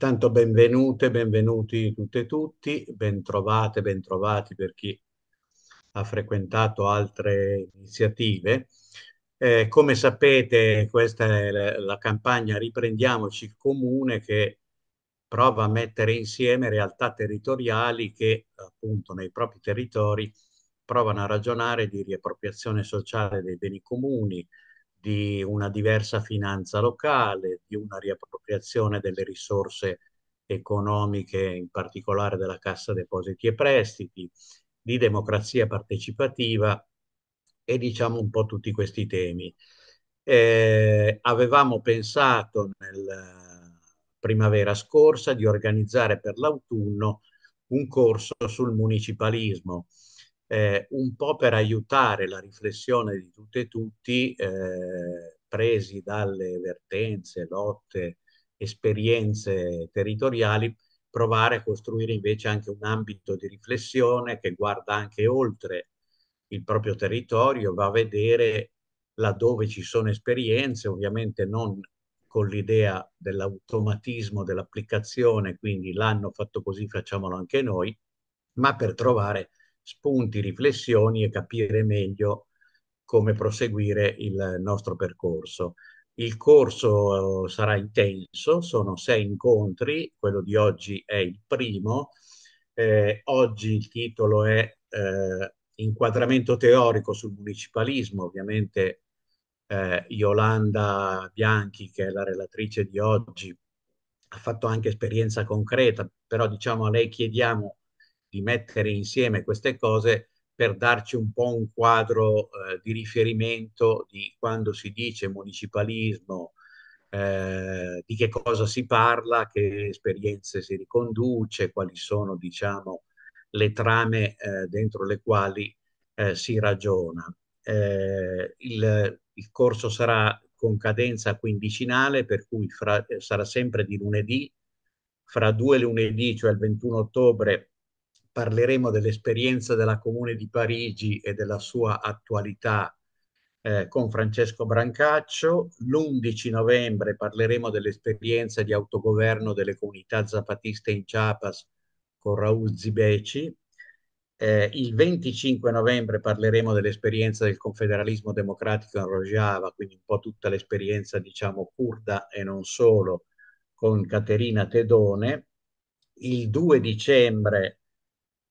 Intanto benvenute, benvenuti tutte e tutti, bentrovate, bentrovati per chi ha frequentato altre iniziative. Eh, come sapete questa è la, campagna Riprendiamoci il Comune che prova a mettere insieme realtà territoriali che appunto nei propri territori provano a ragionare di riappropriazione sociale dei beni comuni, di una diversa finanza locale, di una riappropriazione delle risorse economiche, in particolare della Cassa Depositi e Prestiti, di democrazia partecipativa e diciamo un po' tutti questi temi. Eh, avevamo pensato nella primavera scorsa di organizzare per l'autunno un corso sul municipalismo eh, un po' per aiutare la riflessione di tutte e tutti, eh, presi dalle vertenze, lotte, esperienze territoriali, provare a costruire invece anche un ambito di riflessione che guarda anche oltre il proprio territorio, va a vedere laddove ci sono esperienze, ovviamente non con l'idea dell'automatismo, dell'applicazione, quindi l'hanno fatto così, facciamolo anche noi, ma per trovare spunti, riflessioni e capire meglio come proseguire il nostro percorso. Il corso eh, sarà intenso, sono sei incontri, quello di oggi è il primo. Eh, oggi il titolo è eh, Inquadramento teorico sul municipalismo, ovviamente eh, Yolanda Bianchi, che è la relatrice di oggi, ha fatto anche esperienza concreta, però diciamo a lei chiediamo di mettere insieme queste cose per darci un po' un quadro eh, di riferimento di quando si dice municipalismo, eh, di che cosa si parla, che esperienze si riconduce, quali sono diciamo, le trame eh, dentro le quali eh, si ragiona. Eh, il, il, corso sarà con cadenza quindicinale, per cui fra, sarà sempre di lunedì, fra due lunedì, cioè il 21 ottobre parleremo dell'esperienza della Comune di Parigi e della sua attualità eh, con Francesco Brancaccio. L'11 novembre parleremo dell'esperienza di autogoverno delle comunità zapatiste in Chiapas con Raul Zibeci. Eh, il 25 novembre parleremo dell'esperienza del confederalismo democratico in Rojava, quindi un po' tutta l'esperienza, diciamo, kurda e non solo, con Caterina Tedone. Il 2 dicembre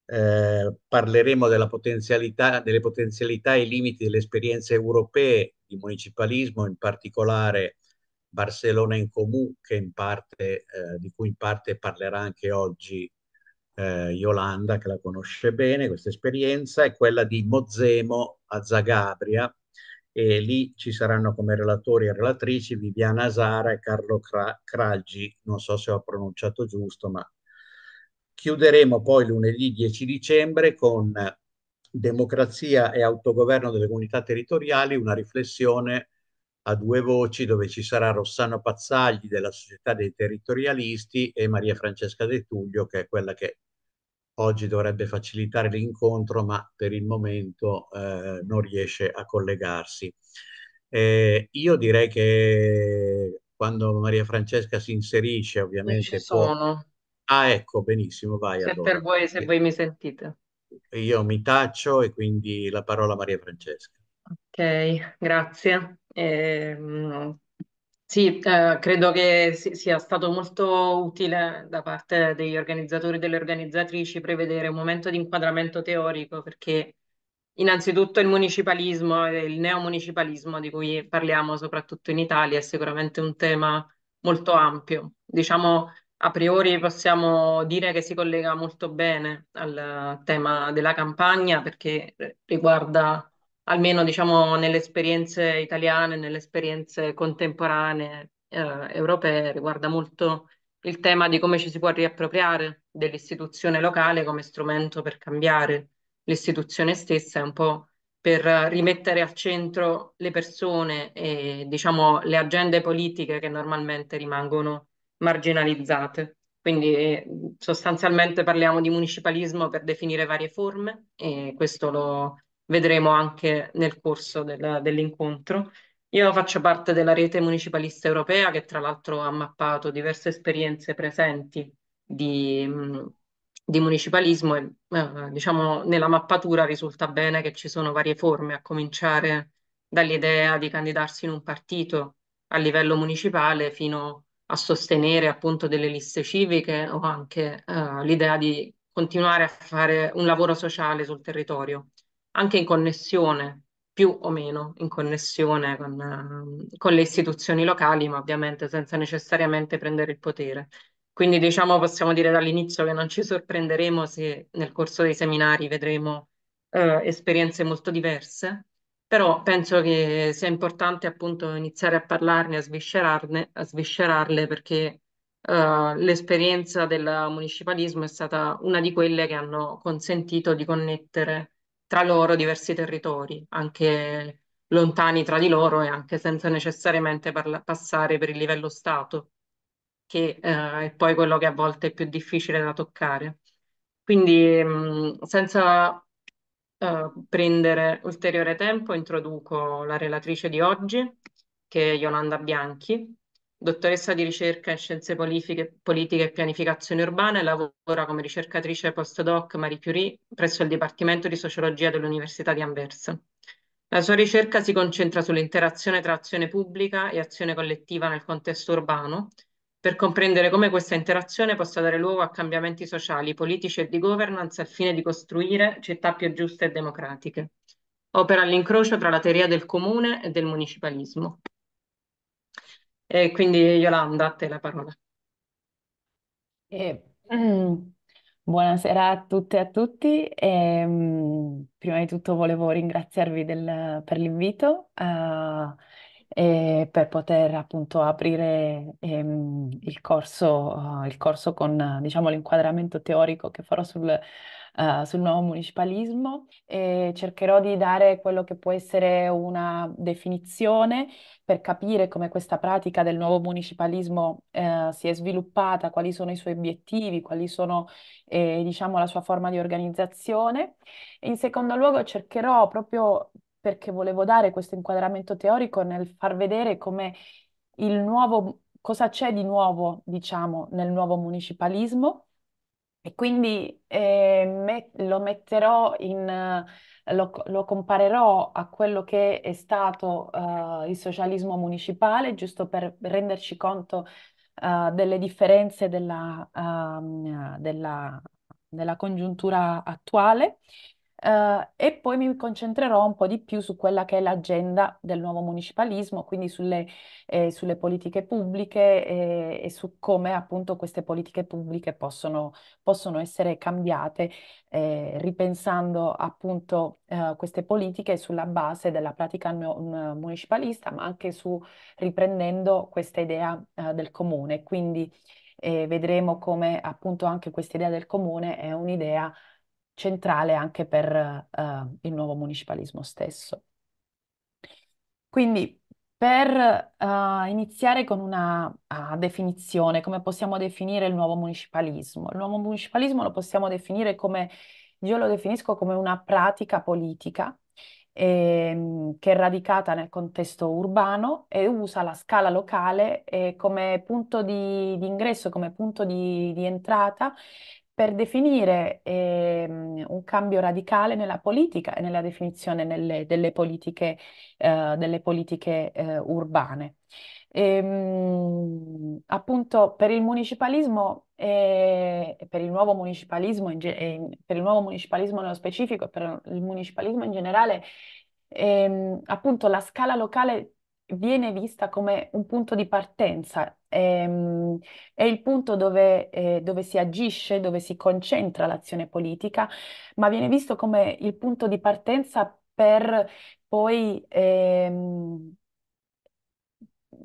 eh, parleremo della potenzialità, delle potenzialità e i limiti delle esperienze europee di municipalismo, in particolare Barcellona in Comù, che Comú, eh, di cui in parte parlerà anche oggi eh, Yolanda, che la conosce bene, questa esperienza, e quella di Mozemo a Zagabria, e lì ci saranno come relatori e relatrici Viviana Asara e Carlo Cra- Craggi, non so se ho pronunciato giusto, ma Chiuderemo poi lunedì 10 dicembre con democrazia e autogoverno delle comunità territoriali, una riflessione a due voci dove ci sarà Rossano Pazzagli della Società dei Territorialisti e Maria Francesca De Tullio, che è quella che oggi dovrebbe facilitare l'incontro, ma per il momento eh, non riesce a collegarsi. Eh, io direi che quando Maria Francesca si inserisce, ovviamente... Può, sono. Ah, ecco, benissimo, vai se allora. Per voi, se voi mi sentite. Io mi taccio e quindi la parola a Maria Francesca. Ok, grazie. Eh, sì, eh, credo che sia stato molto utile da parte degli organizzatori e delle organizzatrici prevedere un momento di inquadramento teorico perché innanzitutto il municipalismo e il neomunicipalismo di cui parliamo soprattutto in Italia è sicuramente un tema molto ampio. Diciamo a priori possiamo dire che si collega molto bene al tema della campagna perché riguarda almeno diciamo nelle esperienze italiane, nelle esperienze contemporanee eh, europee, riguarda molto il tema di come ci si può riappropriare dell'istituzione locale come strumento per cambiare l'istituzione stessa, è un po' per rimettere al centro le persone e diciamo le agende politiche che normalmente rimangono marginalizzate. Quindi sostanzialmente parliamo di municipalismo per definire varie forme e questo lo vedremo anche nel corso del, dell'incontro. Io faccio parte della rete municipalista europea che tra l'altro ha mappato diverse esperienze presenti di, di municipalismo e eh, diciamo nella mappatura risulta bene che ci sono varie forme, a cominciare dall'idea di candidarsi in un partito a livello municipale fino a a sostenere appunto delle liste civiche o anche eh, l'idea di continuare a fare un lavoro sociale sul territorio, anche in connessione, più o meno in connessione con, eh, con le istituzioni locali, ma ovviamente senza necessariamente prendere il potere. Quindi diciamo possiamo dire dall'inizio che non ci sorprenderemo se nel corso dei seminari vedremo eh, esperienze molto diverse però penso che sia importante appunto iniziare a parlarne, a sviscerarne, a sviscerarle perché uh, l'esperienza del municipalismo è stata una di quelle che hanno consentito di connettere tra loro diversi territori, anche lontani tra di loro e anche senza necessariamente passare per il livello Stato, che eh, è poi quello che a volte è più difficile da toccare. Quindi mh, mm, senza Ehm, prendere ulteriore tempo, introduco la relatrice di oggi, che è Yolanda Bianchi, dottoressa di ricerca in scienze politiche, politiche e pianificazione urbana e lavora come ricercatrice postdoc Marie Curie presso il Dipartimento di Sociologia dell'Università di Anversa. La sua ricerca si concentra sull'interazione tra azione pubblica e azione collettiva nel contesto urbano per comprendere come questa interazione possa dare luogo a cambiamenti sociali, politici e di governance al fine di costruire città più giuste e democratiche. Opera all'incrocio tra la teoria del comune e del municipalismo. E quindi Yolanda, a te la parola. Eh, mm. Buonasera a tutte e a tutti. E, um, prima di tutto volevo ringraziarvi del, per l'invito. Uh, eh, per poter appunto aprire ehm, il corso, uh, il corso con diciamo, l'inquadramento teorico che farò sul, uh, sul nuovo municipalismo e cercherò di dare quello che può essere una definizione per capire come questa pratica del nuovo municipalismo eh, si è sviluppata, quali sono i suoi obiettivi, quali sono eh, diciamo, la sua forma di organizzazione. E in secondo luogo cercherò proprio perché volevo dare questo inquadramento teorico nel far vedere come il nuovo, cosa c'è di nuovo, diciamo, nel nuovo municipalismo. E quindi eh, me, lo metterò in, lo, lo, comparerò a quello che è stato uh, il socialismo municipale, giusto per renderci conto uh, delle differenze della, uh, della, della congiuntura attuale eh, e poi mi concentrerò un po' di più su quella che è l'agenda del nuovo municipalismo, quindi sulle, eh, sulle politiche pubbliche eh, e su come appunto queste politiche pubbliche possono, possono essere cambiate, eh, ripensando appunto eh, queste politiche sulla base della pratica municipalista, ma anche su riprendendo questa idea eh, del comune. Quindi vedremo come appunto anche questa idea del comune è un'idea centrale anche per uh, il nuovo municipalismo stesso. Quindi per uh, iniziare con una uh, definizione, come possiamo definire il nuovo municipalismo? Il nuovo municipalismo lo possiamo definire come, io lo definisco come una pratica politica eh, che è radicata nel contesto urbano e usa la scala locale eh, come punto di, di, ingresso, come punto di, di entrata per definire ehm, un cambio radicale nella politica e nella definizione nelle, delle politiche, eh, delle politiche eh, urbane. E, ehm, appunto per il municipalismo e eh, per il nuovo municipalismo, ge- eh, per il nuovo municipalismo nello specifico e per il municipalismo in generale, ehm, appunto la scala locale viene vista come un punto di partenza, ehm, è il punto dove, eh, dove, si agisce, dove si concentra l'azione politica, ma viene visto come il punto di partenza per poi ehm,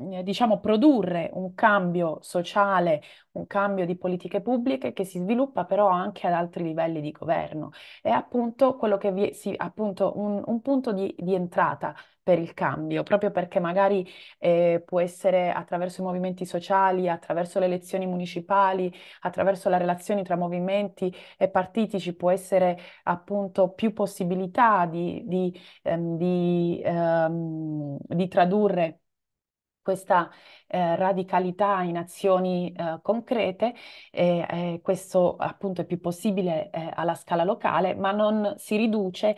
eh, diciamo, produrre un cambio sociale, un cambio di politiche pubbliche che si sviluppa però anche ad altri livelli di governo. È appunto, vi, sì, appunto un, un, punto di, di, entrata per il cambio, proprio perché magari eh, può essere attraverso i movimenti sociali, attraverso le elezioni municipali, attraverso le relazioni tra movimenti e partiti, ci può essere appunto più possibilità di, di, ehm, di ehm, tradurre questa eh, radicalità in azioni eh, concrete, e eh, questo appunto è più possibile eh, alla scala locale, ma non si riduce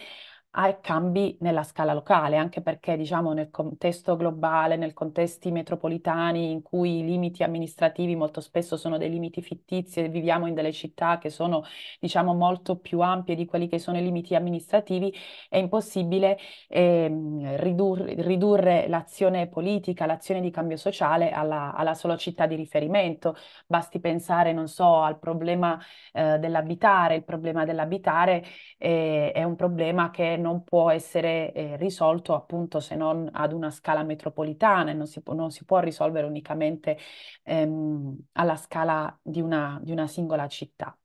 a cambi nella scala locale, anche perché diciamo nel contesto globale, nel contesto metropolitani in cui i limiti amministrativi molto spesso sono dei limiti fittizi e viviamo in delle città che sono diciamo molto più ampie di quelli che sono i limiti amministrativi, è impossibile eh, ridurre, ridurre l'azione politica, l'azione di cambio sociale alla, alla sola città di riferimento. Basti pensare, non so, al problema eh, dell'abitare, il problema dell'abitare eh, è un problema che non può essere eh, risolto appunto se non ad una scala metropolitana e non si, può, non si può risolvere unicamente ehm, alla scala di una, di una singola città.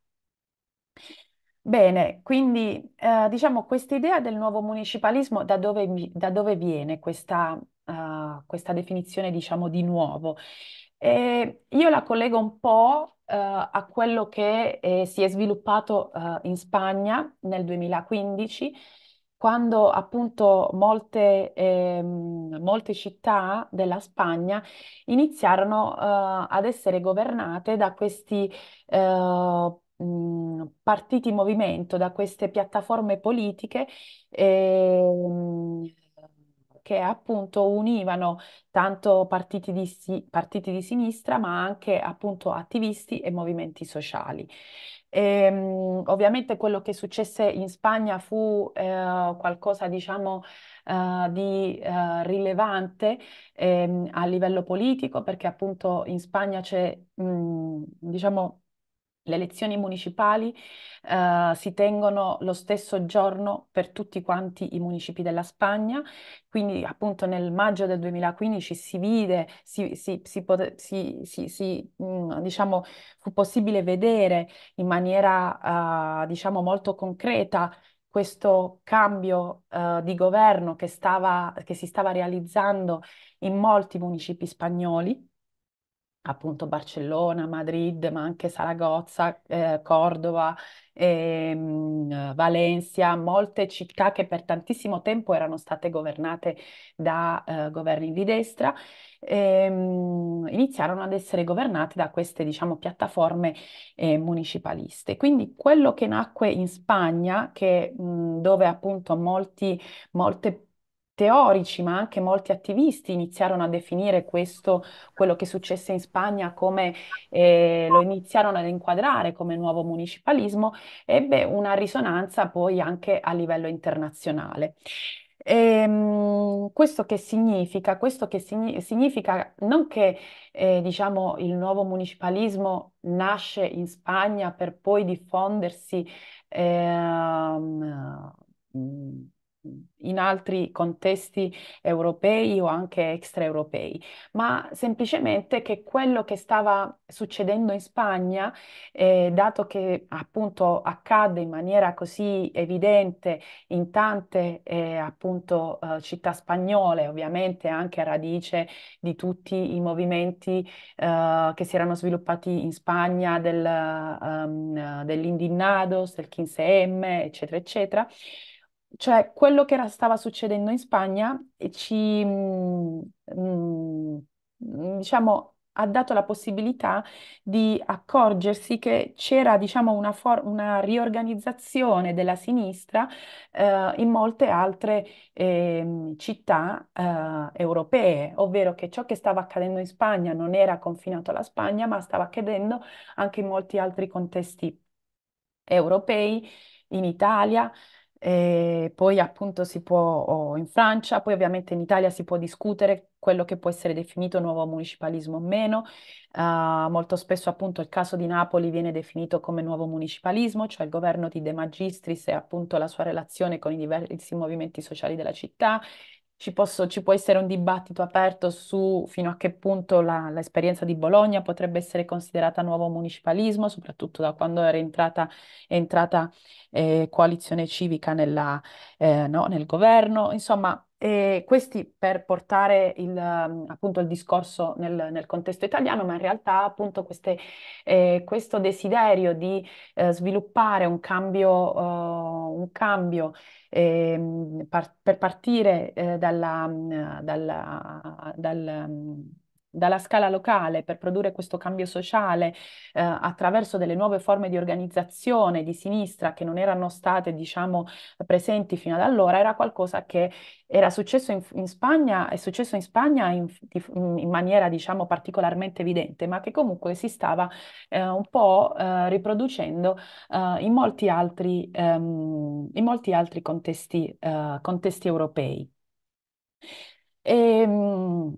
Bene, quindi eh, diciamo questa idea del nuovo municipalismo da dove, da dove viene questa, uh, questa definizione diciamo di nuovo? E io la collego un po' uh, a quello che eh, si è sviluppato uh, in Spagna nel 2015 quando appunto molte, ehm, molte città della Spagna iniziarono eh, ad essere governate da questi eh, mm, partiti movimento, da queste piattaforme politiche ehm, che appunto univano tanto partiti di, partiti di sinistra, ma anche appunto attivisti e movimenti sociali. E, ehm, ovviamente quello che successe in Spagna fu eh, qualcosa, diciamo, eh, di eh, rilevante ehm, a livello politico, perché appunto in Spagna c'è, mm, diciamo, le elezioni municipali uh, si tengono lo stesso giorno per tutti quanti i municipi della Spagna, quindi appunto nel maggio del 2015 si vide, si, si, si, mh, mm, diciamo, fu possibile vedere in maniera uh, diciamo molto concreta questo cambio uh, di governo che, stava, che si stava realizzando in molti municipi spagnoli appunto Barcellona, Madrid, ma anche Saragozza, eh, Cordova, ehm, Valencia, molte città che per tantissimo tempo erano state governate da eh, governi di destra, ehm, iniziarono ad essere governate da queste, diciamo, piattaforme eh, municipaliste. Quindi quello che nacque in Spagna, che, mh, dove appunto molti, molte teorici, ma anche molti attivisti iniziarono a definire questo, quello che successe in Spagna, come eh, lo iniziarono ad inquadrare come nuovo municipalismo, ebbe una risonanza poi anche a livello internazionale. E, ehm, questo che significa? Questo che signi- significa non che eh, diciamo, il nuovo municipalismo nasce in Spagna per poi diffondersi in ehm, in altri contesti europei o anche extraeuropei, ma semplicemente che quello che stava succedendo in Spagna, eh, dato che appunto accadde in maniera così evidente in tante eh, appunto eh, città spagnole, ovviamente anche a radice di tutti i movimenti eh, che si erano sviluppati in Spagna del, um, ehm, dell'Indinnados, del 15M, eccetera, eccetera cioè quello che era- stava succedendo in Spagna ci, mm, mm, mm, diciamo, ha dato la possibilità di accorgersi che c'era, diciamo, una, una riorganizzazione della sinistra eh, in molte altre ehm, città eh, europee, ovvero che ciò che stava accadendo in Spagna non era confinato alla Spagna, ma stava accadendo anche in molti altri contesti europei, in Italia e poi appunto si può o in Francia, poi ovviamente in Italia si può discutere quello che può essere definito nuovo municipalismo o meno. Uh, molto spesso appunto il caso di Napoli viene definito come nuovo municipalismo, cioè il governo di De Magistris e appunto la sua relazione con i diversi movimenti sociali della città ci, posso, ci può essere un dibattito aperto su fino a che punto la, l'esperienza di Bologna potrebbe essere considerata nuovo municipalismo, soprattutto da quando era entrata, è entrata eh, coalizione civica nella, eh, no, nel governo. Insomma, eh, questi per portare il, appunto il discorso nel, nel, contesto italiano, ma in realtà appunto queste, eh, questo desiderio di eh, sviluppare un cambio, oh, un cambio Ehm, par- per partire eh, dalla, mm, dalla, dal, mm, dalla scala locale per produrre questo cambio sociale eh, attraverso delle nuove forme di organizzazione di sinistra che non erano state, diciamo, presenti fino ad allora, era qualcosa che era successo in, in Spagna, è successo in Spagna in, in, maniera, diciamo, particolarmente evidente, ma che comunque si stava eh, un po' eh, riproducendo eh, in molti altri, ehm, in molti altri contesti, eh, contesti europei. E, ehm,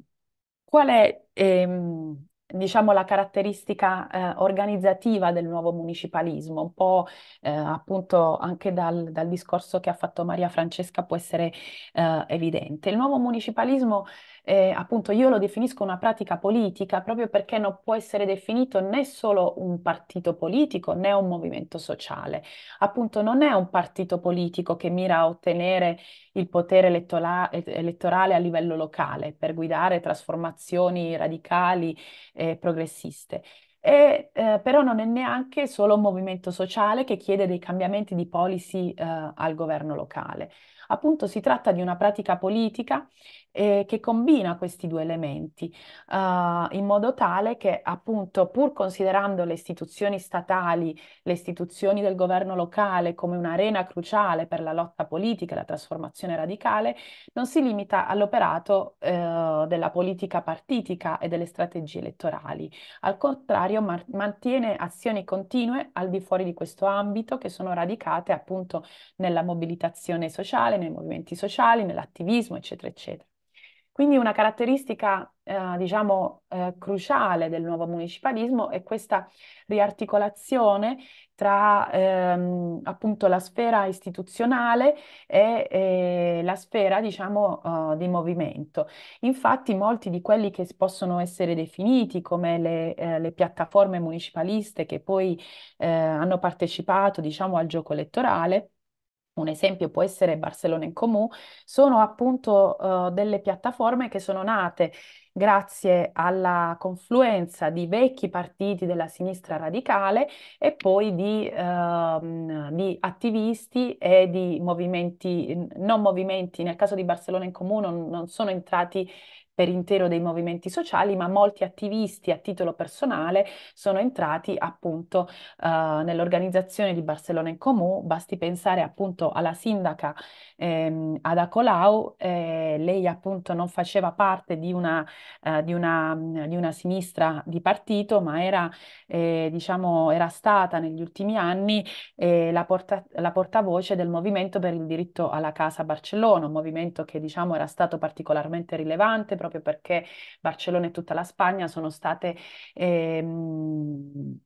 qual è ehm, diciamo, la caratteristica eh, organizzativa del nuovo municipalismo, un po' eh, appunto anche dal, dal, discorso che ha fatto Maria Francesca può essere eh, evidente. Il nuovo municipalismo, eh, appunto, io lo definisco una pratica politica proprio perché non può essere definito né solo un partito politico né un movimento sociale. Appunto, non è un partito politico che mira a ottenere il potere elettorale a livello locale per guidare trasformazioni radicali eh, progressiste. E, eh, però non è neanche solo un movimento sociale che chiede dei cambiamenti di policy eh, al governo locale. Appunto si tratta di una pratica politica eh, che combina questi due elementi uh, in modo tale che appunto pur considerando le istituzioni statali, le istituzioni del governo locale come un'arena cruciale per la lotta politica e la trasformazione radicale, non si limita all'operato eh, della politica partitica e delle strategie elettorali. Al contrario, ma mantiene azioni continue al di fuori di questo ambito che sono radicate appunto nella mobilitazione sociale, nei movimenti sociali, nell'attivismo, eccetera, eccetera. Quindi una caratteristica, eh, diciamo, eh, cruciale del nuovo municipalismo è questa riarticolazione tra ehm, appunto la sfera istituzionale e, e eh, la sfera, diciamo, uh, di movimento. Infatti molti di quelli che possono essere definiti come le, eh, le piattaforme municipaliste che poi eh, hanno partecipato, diciamo, al gioco elettorale, un esempio può essere Barcellona in Comú, sono appunto uh, delle piattaforme che sono nate grazie alla confluenza di vecchi partiti della sinistra radicale e poi di, uh, di attivisti e di movimenti, non movimenti, nel caso di Barcellona in Comú non, non sono entrati per intero dei movimenti sociali, ma molti attivisti a titolo personale sono entrati appunto eh, nell'organizzazione di Barcellona in Comù. basti pensare appunto alla sindaca ehm, Ada Colau, eh, lei appunto non faceva parte di una, eh, di una, di una sinistra di partito, ma era, eh, diciamo, era stata negli ultimi anni eh, la, porta, la portavoce del movimento per il diritto alla casa a Barcellona, un movimento che diciamo era stato particolarmente rilevante proprio perché Barcellona e tutta la Spagna sono state... Ehm,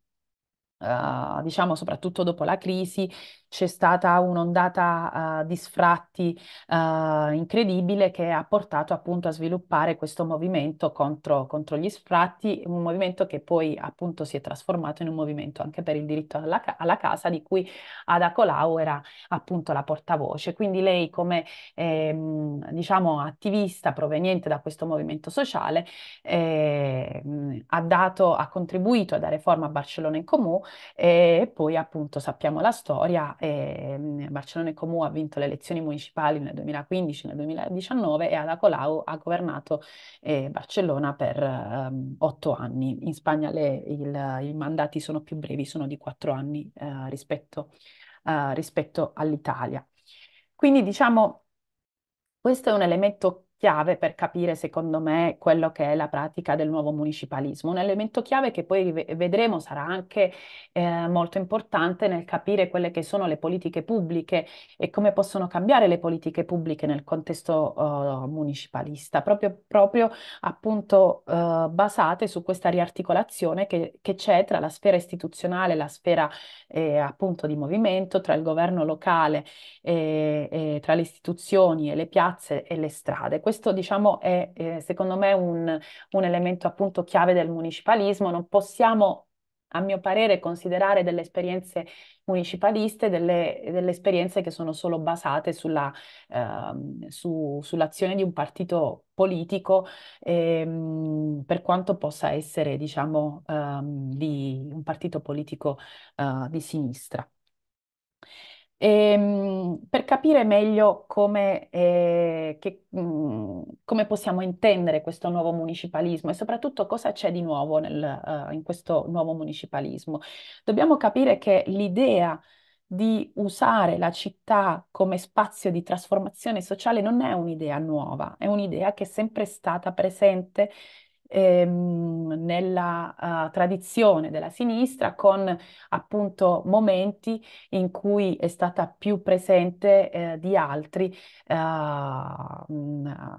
eh, diciamo soprattutto dopo la crisi, c'è stata un'ondata uh, di sfratti uh, incredibile che ha portato appunto a sviluppare questo movimento contro, contro, gli sfratti, un movimento che poi appunto si è trasformato in un movimento anche per il diritto alla, ca- alla casa di cui Ada Colau era appunto la portavoce. Quindi lei come ehm, diciamo attivista proveniente da questo movimento sociale ehm, ha, dato, ha contribuito a dare forma a Barcellona in Comune e poi appunto sappiamo la storia, e ehm, Barcellona e Comú ha vinto le elezioni municipali nel 2015 nel 2019 e Ada Colau ha governato eh, Barcellona per ehm, otto anni. In Spagna le, il, i mandati sono più brevi, sono di quattro anni eh, rispetto, eh, rispetto all'Italia. Quindi diciamo questo è un elemento chiave per capire, secondo me, quello che è la pratica del nuovo municipalismo. Un elemento chiave che poi vedremo sarà anche eh, molto importante nel capire quelle che sono le politiche pubbliche e come possono cambiare le politiche pubbliche nel contesto uh, municipalista, proprio, proprio appunto uh, basate su questa riarticolazione che, c'è tra la sfera istituzionale, la sfera eh, appunto di movimento, tra il governo locale, e, eh, e tra le istituzioni e le piazze e le strade. Questo questo diciamo è eh, secondo me un, un elemento appunto chiave del municipalismo, non possiamo a mio parere, considerare delle esperienze municipaliste delle, delle esperienze che sono solo basate sulla, eh, su, sull'azione di un partito politico, ehm, per quanto possa essere, diciamo, ehm, di un partito politico eh, di sinistra. Ehm, per capire meglio come, eh, che, mh, mm, come, possiamo intendere questo nuovo municipalismo e soprattutto cosa c'è di nuovo nel, uh, in questo nuovo municipalismo, dobbiamo capire che l'idea di usare la città come spazio di trasformazione sociale non è un'idea nuova, è un'idea che è sempre stata presente ehm, nella uh, tradizione della sinistra con appunto momenti in cui è stata più presente eh, di altri uh,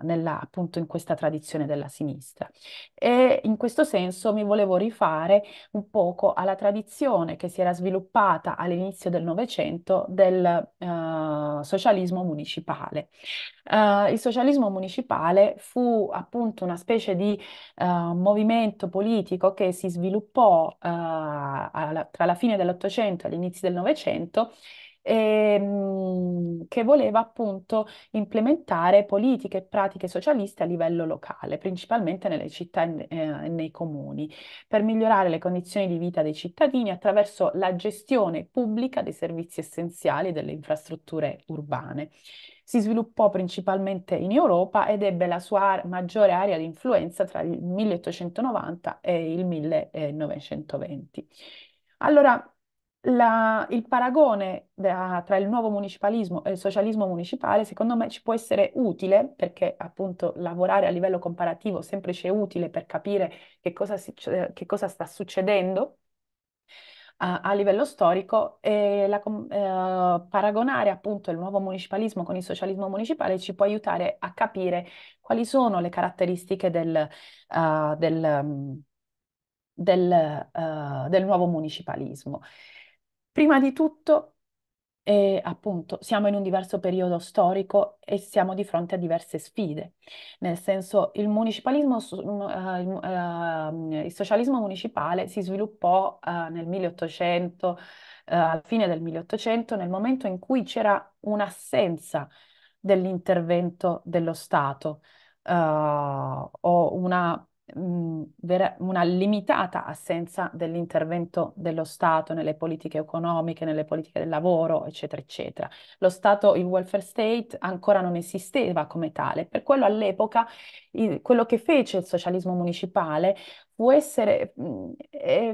nella, appunto in questa tradizione della sinistra. E in questo senso mi volevo rifare un poco alla tradizione che si era sviluppata all'inizio del Novecento del uh, socialismo municipale. Uh, il socialismo municipale fu appunto una specie di uh, eh, movimento politico che si sviluppò uh, alla, tra la fine dell'Ottocento e l'inizio del Novecento e, ehm, che voleva appunto implementare politiche e pratiche socialiste a livello locale, principalmente nelle città e eh, nei comuni, per migliorare le condizioni di vita dei cittadini attraverso la gestione pubblica dei servizi essenziali e delle infrastrutture urbane. Si sviluppò principalmente in Europa ed ebbe la sua maggiore area di influenza tra il 1890 e il 1920. Allora, la, il paragone da, tra il nuovo municipalismo e il socialismo municipale, secondo me, ci può essere utile, perché appunto lavorare a livello comparativo sempre ci è utile per capire che cosa, si, cioè, che cosa sta succedendo a, livello storico e la, eh, paragonare appunto il nuovo municipalismo con il socialismo municipale ci può aiutare a capire quali sono le caratteristiche del, uh, del, mm, del, uh, del nuovo municipalismo. Prima di tutto e appunto siamo in un diverso periodo storico e siamo di fronte a diverse sfide. Nel senso, il municipalismo, mm, eh, ehm, il socialismo municipale si sviluppò eh, nel 1800, eh, alla fine del 1800, nel momento in cui c'era un'assenza dell'intervento dello Stato o una una limitata assenza dell'intervento dello Stato nelle politiche economiche, nelle politiche del lavoro, eccetera, eccetera. Lo Stato, il welfare state, ancora non esisteva come tale, per quello all'epoca quello che fece il socialismo municipale fu, essere,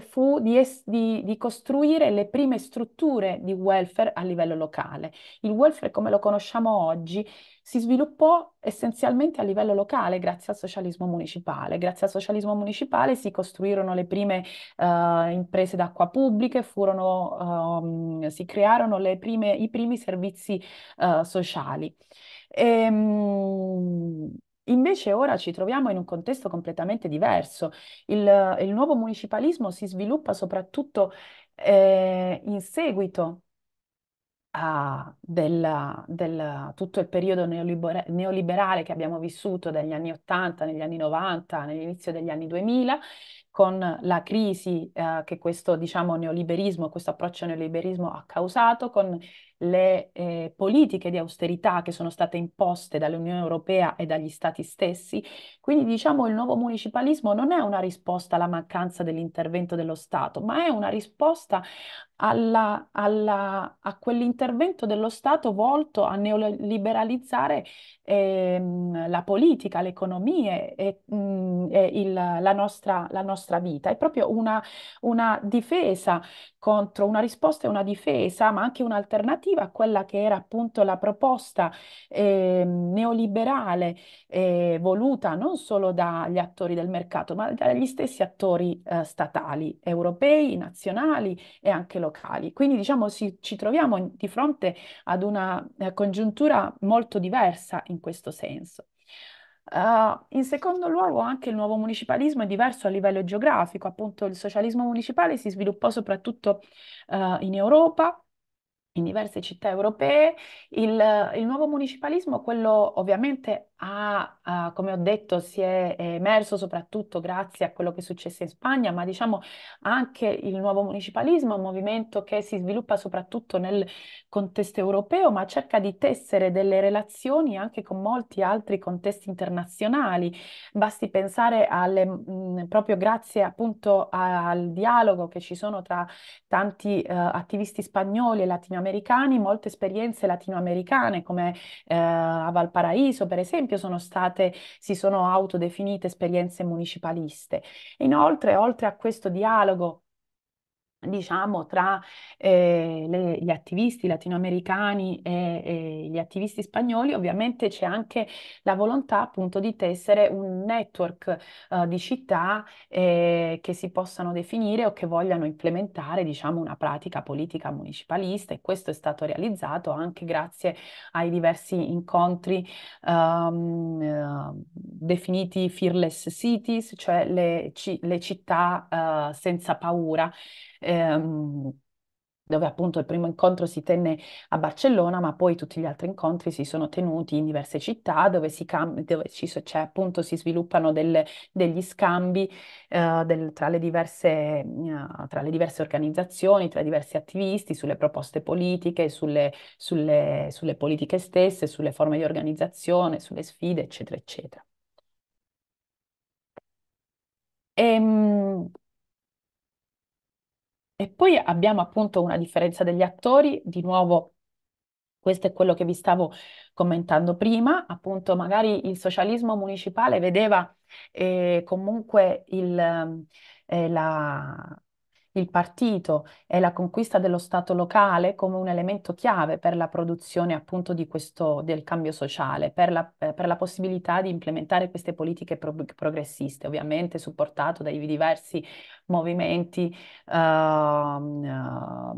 fu di, di, di, costruire le prime strutture di welfare a livello locale. Il welfare come lo conosciamo oggi si sviluppò essenzialmente a livello locale grazie al socialismo municipale. Grazie al socialismo municipale si costruirono le prime uh, imprese d'acqua pubbliche, furono, um, si crearono prime, i primi servizi uh, sociali. E, um, Invece ora ci troviamo in un contesto completamente diverso. Il, il nuovo municipalismo si sviluppa soprattutto eh, in seguito a della, della, tutto il periodo neoliber neoliberale che abbiamo vissuto dagli anni 80, negli anni 90, nell'inizio degli anni 2000, con la crisi eh, che questo diciamo, neoliberismo, questo approccio neoliberismo ha causato, con le eh, politiche di austerità che sono state imposte dall'Unione Europea e dagli Stati stessi. Quindi diciamo il nuovo municipalismo non è una risposta alla mancanza dell'intervento dello Stato, ma è una risposta alla, alla, a quell'intervento dello Stato volto a neoliberalizzare ehm, la politica, le economie e, mh, mm, e il, la, nostra, la, nostra, vita. È proprio una, una difesa contro, una risposta e una difesa, ma anche un'alternativa alternativa a quella che era appunto la proposta eh, neoliberale eh, voluta non solo dagli attori del mercato, ma dagli stessi attori eh, statali, europei, nazionali e anche locali. Quindi diciamo si, ci troviamo in, di fronte ad una eh, congiuntura molto diversa in questo senso. Uh, in secondo luogo, anche il nuovo municipalismo è diverso a livello geografico, appunto il socialismo municipale si sviluppò soprattutto uh, in Europa, in diverse città europee, il, il nuovo municipalismo, quello ovviamente ha, eh, ah, come ho detto, si è emerso soprattutto grazie a quello che è successo in Spagna, ma diciamo anche il nuovo municipalismo è un movimento che si sviluppa soprattutto nel contesto europeo, ma cerca di tessere delle relazioni anche con molti altri contesti internazionali. Basti pensare alle, mh, proprio grazie appunto al dialogo che ci sono tra tanti eh, attivisti spagnoli e latinoamericani, molte esperienze latinoamericane come eh, a Valparaiso, per esempio esempio sono state, si sono autodefinite esperienze municipaliste. Inoltre, oltre a questo dialogo diciamo, tra eh, le, gli attivisti latinoamericani e, e, gli attivisti spagnoli, ovviamente c'è anche la volontà appunto di tessere un network eh, di città eh, che si possano definire o che vogliano implementare, diciamo, una pratica politica municipalista e questo è stato realizzato anche grazie ai diversi incontri ehm, eh, definiti fearless cities, cioè le, ci, le città eh, senza paura ehm, dove appunto il primo incontro si tenne a Barcellona, ma poi tutti gli altri incontri si sono tenuti in diverse città dove, si, cam- dove ci, cioè, appunto, si sviluppano del, degli scambi uh, del, tra, le diverse, uh, tra, le diverse, organizzazioni, tra i diversi attivisti, sulle proposte politiche, sulle, sulle, sulle politiche stesse, sulle forme di organizzazione, sulle sfide, eccetera, eccetera. E, ehm, e poi abbiamo appunto una differenza degli attori, di nuovo questo è quello che vi stavo commentando prima, appunto magari il socialismo municipale vedeva eh, comunque il, eh, la, il partito e la conquista dello Stato locale come un elemento chiave per la produzione appunto di questo, del cambio sociale, per la, per la possibilità di implementare queste politiche pro progressiste, ovviamente supportato dai diversi movimenti, uh,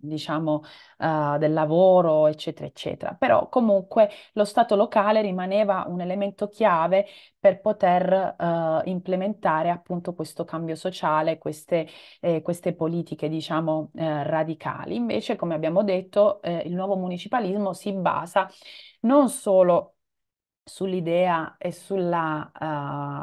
diciamo, uh, del lavoro, eccetera, eccetera. Però comunque lo Stato locale rimaneva un elemento chiave per poter uh, implementare appunto questo cambio sociale, queste, eh, queste politiche, diciamo, eh, radicali. Invece, come abbiamo detto, eh, il nuovo municipalismo si basa non solo sull'idea e sulla,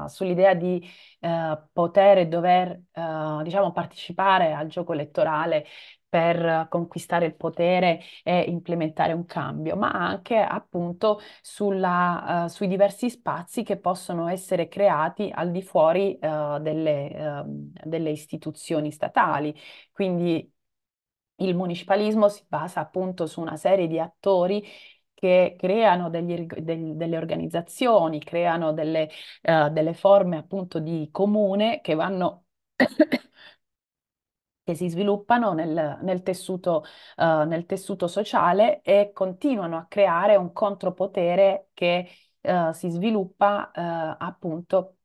uh, sull'idea di uh, poter e dover, uh, diciamo, partecipare al gioco elettorale per conquistare il potere e implementare un cambio, ma anche appunto sulla, uh, sui diversi spazi che possono essere creati al di fuori uh, delle, uh, delle istituzioni statali. Quindi il municipalismo si basa appunto su una serie di attori che creano degli, degli, delle organizzazioni, creano delle, uh, delle forme appunto di comune che vanno che si sviluppano nel, nel, tessuto, uh, nel, tessuto, sociale e continuano a creare un contropotere che uh, si sviluppa uh, appunto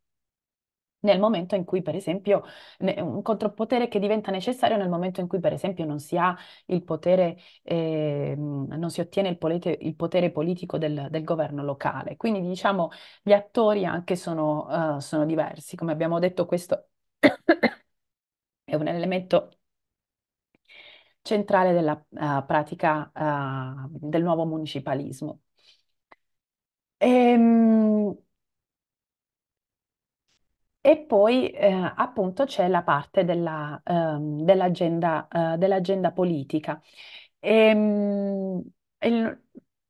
nel momento in cui, per esempio, un contropotere che diventa necessario nel momento in cui, per esempio, non si ha il potere, eh, non si ottiene il, polete, il potere politico del, del, governo locale. Quindi, diciamo, gli attori anche sono, uh, sono diversi. Come abbiamo detto, questo è un elemento centrale della uh, pratica uh, del nuovo municipalismo. Ehm... E poi eh, appunto c'è la parte della, eh, dell'agenda, eh, dell'agenda politica. Ehm, e, mh, il,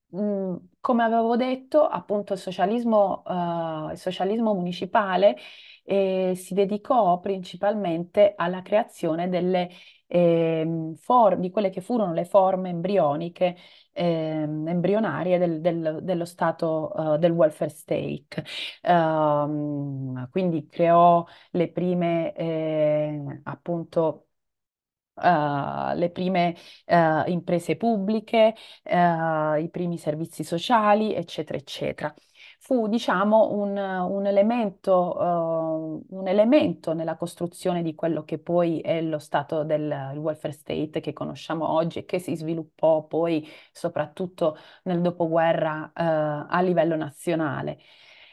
mh, mm, come avevo detto, appunto il socialismo, eh, il socialismo municipale eh, si dedicò principalmente alla creazione delle eh, for- di quelle che furono le forme embrioniche, eh, embrionarie del, del, dello stato uh, del welfare state. Uh, quindi creò le prime, eh, appunto, Uh, le prime uh, imprese pubbliche, uh, i primi servizi sociali, eccetera, eccetera fu, diciamo, un, un elemento, uh, un elemento nella costruzione di quello che poi è lo stato del welfare state che conosciamo oggi e che si sviluppò poi soprattutto nel dopoguerra uh, a livello nazionale.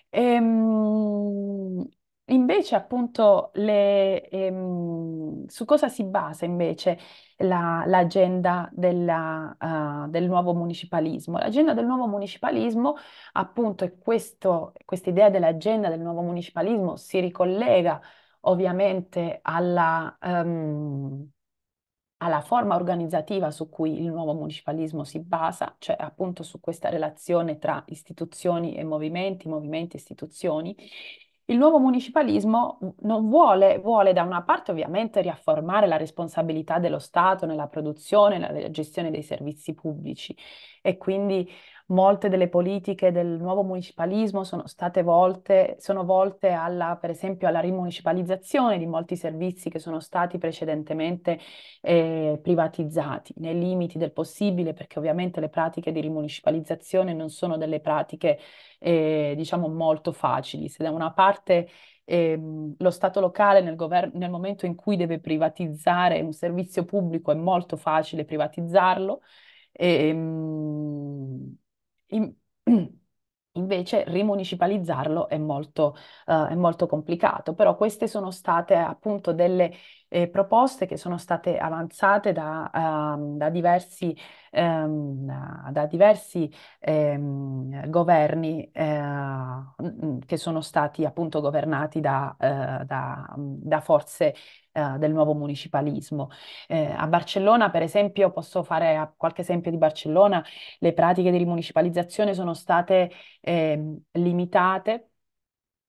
Ehm, Invece, appunto, le, ehm, su cosa si basa invece la- l'agenda della, ah, del nuovo municipalismo? L'agenda del nuovo municipalismo, appunto, è questo, questa idea dell'agenda del nuovo municipalismo si ricollega ovviamente alla, ehm, alla forma organizzativa su cui il nuovo municipalismo si basa, cioè appunto su questa relazione tra istituzioni e movimenti, movimenti e istituzioni. Il nuovo municipalismo non vuole, vuole da una parte ovviamente riaffermare la responsabilità dello Stato nella produzione e nella gestione dei servizi pubblici e quindi molte delle politiche del nuovo municipalismo sono state volte, sono volte alla, per esempio alla rimunicipalizzazione di molti servizi che sono stati precedentemente eh, privatizzati, nei limiti del possibile, perché ovviamente le pratiche di rimunicipalizzazione non sono delle pratiche, eh, diciamo, molto facili. Se da una parte Ehm, lo Stato locale nel, nel, momento in cui deve privatizzare un servizio pubblico è molto facile privatizzarlo. Ehm, in... Invece rimunicipalizzarlo è molto, uh, è molto complicato, però queste sono state appunto delle eh, proposte che sono state avanzate da, uh, da diversi, um, da diversi um, governi uh, che sono stati appunto governati da, uh, da, mm, da forze eh, del nuovo municipalismo. Eh, a Barcellona, per esempio, posso fare qualche esempio di Barcellona, le pratiche di rimunicipalizzazione sono state eh, limitate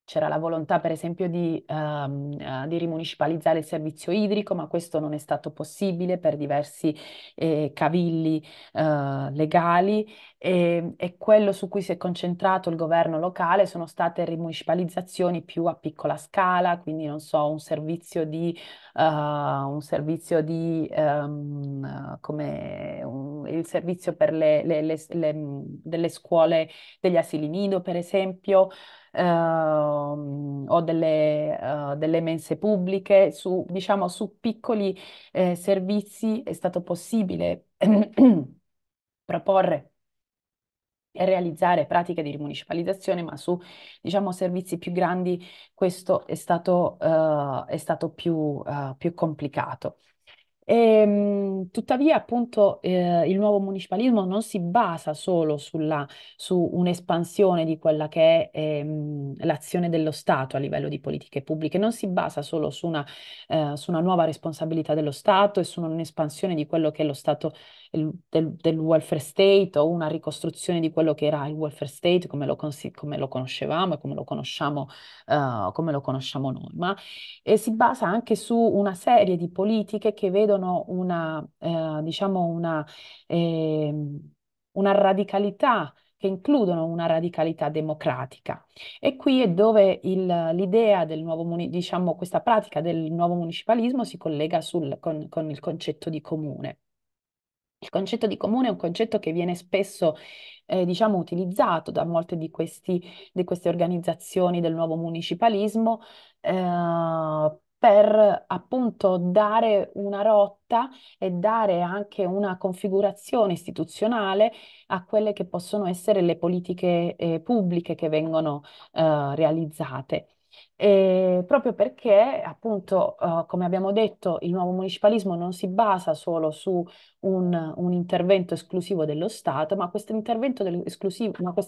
c'era la volontà, per esempio, di, ehm, eh, di, rimunicipalizzare il servizio idrico, ma questo non è stato possibile per diversi eh, cavilli eh, legali e, e, quello su cui si è concentrato il governo locale sono state rimunicipalizzazioni più a piccola scala, quindi non so, un servizio di, uh, un servizio di um, come un il servizio per le, le, le, mhmm, delle scuole, degli asili nido, per esempio, ehm, o delle, eh, delle, mense pubbliche, su, diciamo, su piccoli eh, servizi è stato possibile proporre e realizzare pratiche di rimunicipalizzazione, ma su diciamo, servizi più grandi questo è stato, uh, è stato più, uh, più complicato. E, ehm, tuttavia, appunto, eh, il nuovo municipalismo non si basa solo sulla, su un'espansione di quella che è ehm, l'azione dello Stato a livello di politiche pubbliche, non si basa solo su una, eh, su una nuova responsabilità dello Stato e su un'espansione di quello che è lo Stato il, del, del, welfare state o una ricostruzione di quello che era il welfare state come lo, come lo conoscevamo e come lo conosciamo, uh, come lo conosciamo noi, ma eh, si basa anche su una serie di politiche che vedono richiedono una, eh, diciamo una, eh, una radicalità che includono una radicalità democratica. E qui è dove il, l'idea del nuovo, diciamo, questa pratica del nuovo municipalismo si collega sul, con, con il concetto di comune. Il concetto di comune è un concetto che viene spesso, eh, diciamo, utilizzato da molte di, questi, di, queste organizzazioni del nuovo municipalismo eh, per appunto dare una rotta e dare anche una configurazione istituzionale a quelle che possono essere le politiche eh, pubbliche che vengono eh, realizzate eh, proprio perché, appunto, eh, come abbiamo detto, il nuovo municipalismo non si basa solo su un, un intervento esclusivo dello Stato, ma questo intervento, del,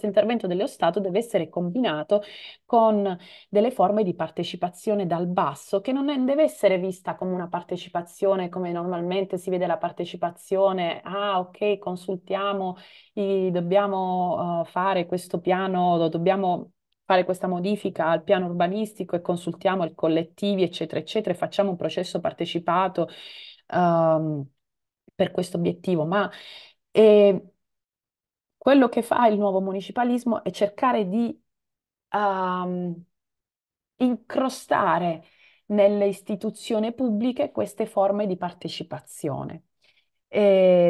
intervento dello Stato deve essere combinato con delle forme di partecipazione dal basso, che non è, deve essere vista come una partecipazione come normalmente si vede la partecipazione, ah ok, consultiamo, i, dobbiamo uh, fare questo piano, dobbiamo fare questa modifica al piano urbanistico e consultiamo i collettivi, eccetera, eccetera, e facciamo un processo partecipato um, per questo obiettivo. Ma eh, quello che fa il nuovo municipalismo è cercare di um, incrostare nelle istituzioni pubbliche queste forme di partecipazione. E,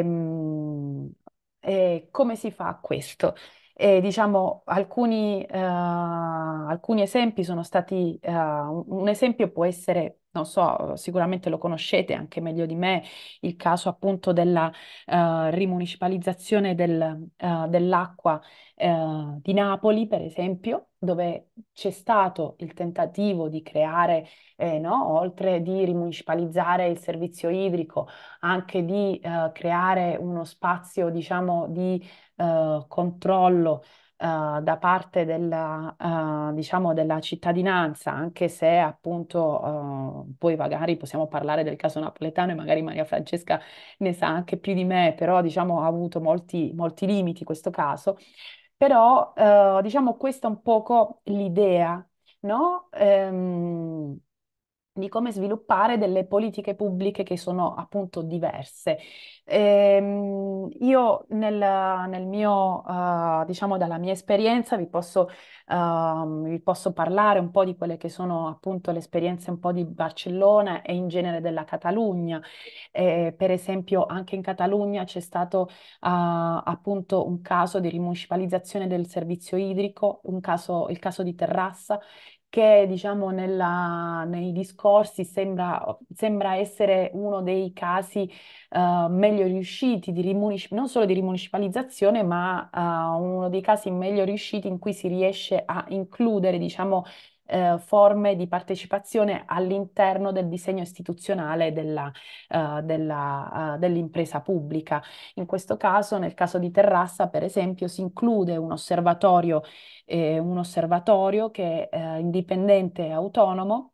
ehm, e come si fa questo? E, diciamo, alcuni, eh, alcuni esempi sono stati, eh, un esempio può essere non so, sicuramente lo conoscete anche meglio di me, il caso appunto della uh, rimunicipalizzazione del, uh, dell'acqua uh, di Napoli, per esempio, dove c'è stato il tentativo di creare, eh, no, oltre di rimunicipalizzare il servizio idrico, anche di creare uno spazio, diciamo, di controllo eh, da parte della, uh, diciamo della cittadinanza, anche se appunto uh, poi magari possiamo parlare del caso napoletano e magari Maria Francesca ne sa anche più di me, però diciamo ha avuto molti, molti limiti questo caso. Però diciamo questa è un poco l'idea, no? Ehm, di come sviluppare delle politiche pubbliche che sono appunto diverse. Ehm, io nel, nel mio, uh, diciamo dalla mia esperienza vi posso, uh, vi posso, parlare un po' di quelle che sono appunto le esperienze un po' di Barcellona e in genere della Catalogna. Eh, per esempio anche in Catalogna c'è stato uh, appunto un caso di rimunicipalizzazione del servizio idrico, caso, il caso di Terrassa, che diciamo nella, nei discorsi sembra, sembra, essere uno dei casi uh, meglio riusciti, rimunici- non solo di rimunicipalizzazione, ma uh, uno dei casi meglio riusciti in cui si riesce a includere diciamo, eh, forme di partecipazione all'interno del disegno istituzionale della, uh, della, uh, dell'impresa pubblica. In questo caso, nel caso di Terrassa, per esempio, si include un osservatorio, eh, un osservatorio che è eh, indipendente e autonomo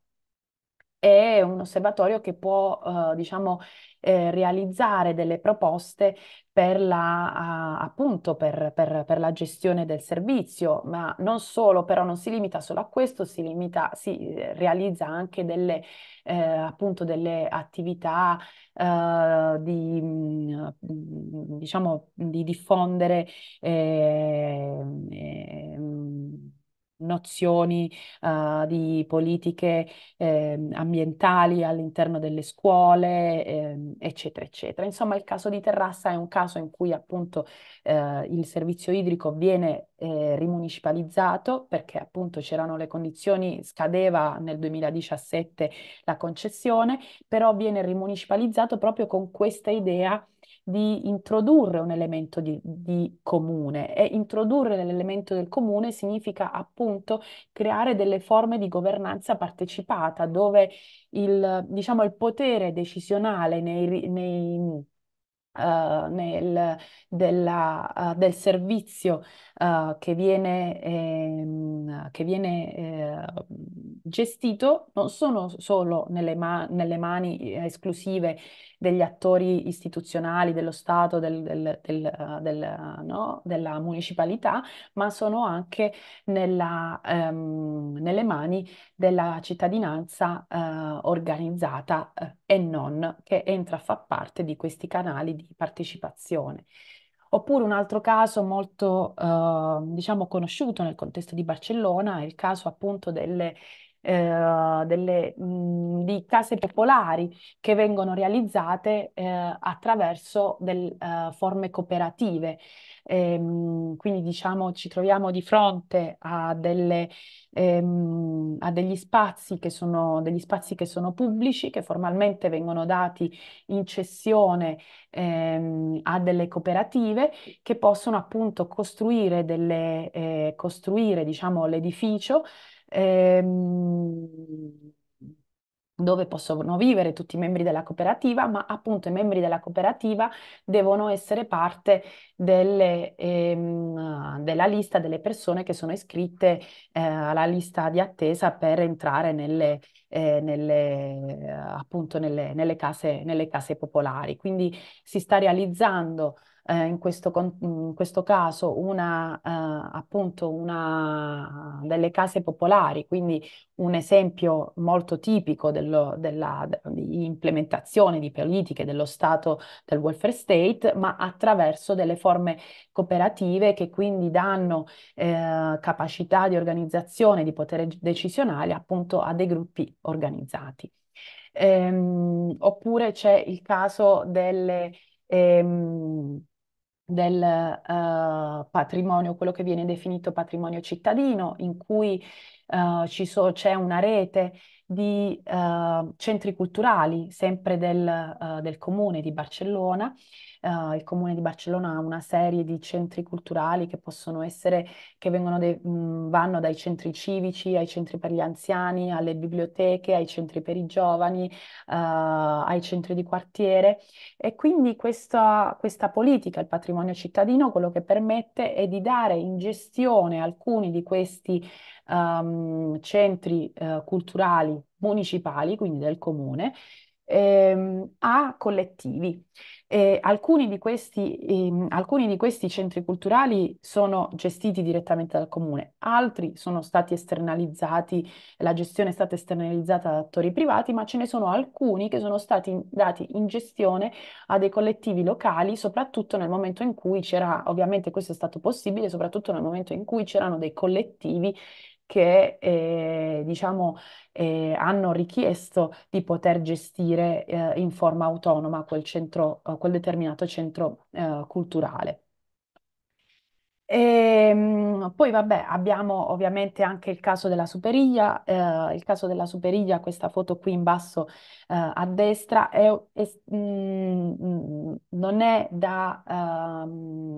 è un osservatorio che può, eh, diciamo, eh, realizzare delle proposte per la, a, appunto per, per, per, la gestione del servizio, ma non solo, però non si limita solo a questo, si, limita, si eh, realizza anche delle, eh, appunto delle attività eh, di, mm, mm, diciamo, di diffondere eh, mm, nozioni uh, di politiche eh, ambientali all'interno delle scuole, eh, eccetera, eccetera. Insomma, il caso di Terrassa è un caso in cui appunto eh, il servizio idrico viene eh, rimunicipalizzato perché appunto c'erano le condizioni, scadeva nel 2017 la concessione, però viene rimunicipalizzato proprio con questa idea di introdurre un elemento di, di comune e introdurre l'elemento del comune significa appunto creare delle forme di governanza partecipata dove il, diciamo, il potere decisionale nei, nei Uh, nel, della, uh, del servizio uh, che viene, ehm, che viene eh, gestito non sono solo nelle, ma nelle mani esclusive degli attori istituzionali, dello Stato, del, del, del, eh, del, eh, no? della municipalità, ma sono anche nella, um, nelle mani della cittadinanza uh, organizzata uh, e non, che entra a far parte di questi canali di partecipazione. Oppure un altro caso molto, eh, diciamo, conosciuto nel contesto di Barcellona è il caso appunto delle eh, delle, mh, di case popolari che vengono realizzate eh, attraverso del, eh, forme cooperative. Ehm, quindi diciamo ci troviamo di fronte a, delle, ehm, a degli, spazi sono, degli, spazi che sono, pubblici, che formalmente vengono dati in cessione ehm, a delle cooperative che possono appunto costruire, delle, eh, costruire diciamo, l'edificio Ehm, dove possono vivere tutti i membri della cooperativa, ma appunto i membri della cooperativa devono essere parte delle, ehm, della lista delle persone che sono iscritte eh, alla lista di attesa per entrare nelle, eh, nelle, appunto nelle, nelle, case, nelle case popolari. Quindi si sta realizzando eh, in, questo, in, questo, caso una, eh, appunto una delle case popolari, quindi un esempio molto tipico dello, della, di implementazione di politiche dello Stato del welfare state, ma attraverso delle forme cooperative che quindi danno eh, capacità di organizzazione, di potere decisionale appunto a dei gruppi organizzati. Ehm, oppure c'è il caso delle ehm, del uh, patrimonio, quello che viene definito patrimonio cittadino, in cui uh, so, c'è una rete di uh, centri culturali, sempre del, del comune di Barcellona, eh, il Comune di Barcellona ha una serie di centri culturali che possono essere, che de, mh, vanno dai centri civici ai centri per gli anziani, alle biblioteche, ai centri per i giovani, eh, ai centri di quartiere e quindi questa, questa politica, il patrimonio cittadino, quello che permette è di dare in gestione alcuni di questi um, centri uh, culturali municipali, quindi del comune, ehm, a collettivi. Eh, alcuni, di questi, ehm, alcuni di questi centri culturali sono gestiti direttamente dal comune, altri sono stati esternalizzati, la gestione è stata esternalizzata da attori privati, ma ce ne sono alcuni che sono stati dati in gestione a dei collettivi locali, soprattutto nel momento in cui c'era, ovviamente questo è stato possibile, soprattutto nel momento in cui c'erano dei collettivi che eh, diciamo, eh, hanno richiesto di poter gestire eh, in forma autonoma quel, centro, eh, quel determinato centro eh, culturale. E, ehm, poi vabbè, abbiamo ovviamente anche il caso della superiglia, eh, il caso della superiglia, questa foto qui in basso eh, a destra, è, è, mh, mm, mm, non, è da, uh,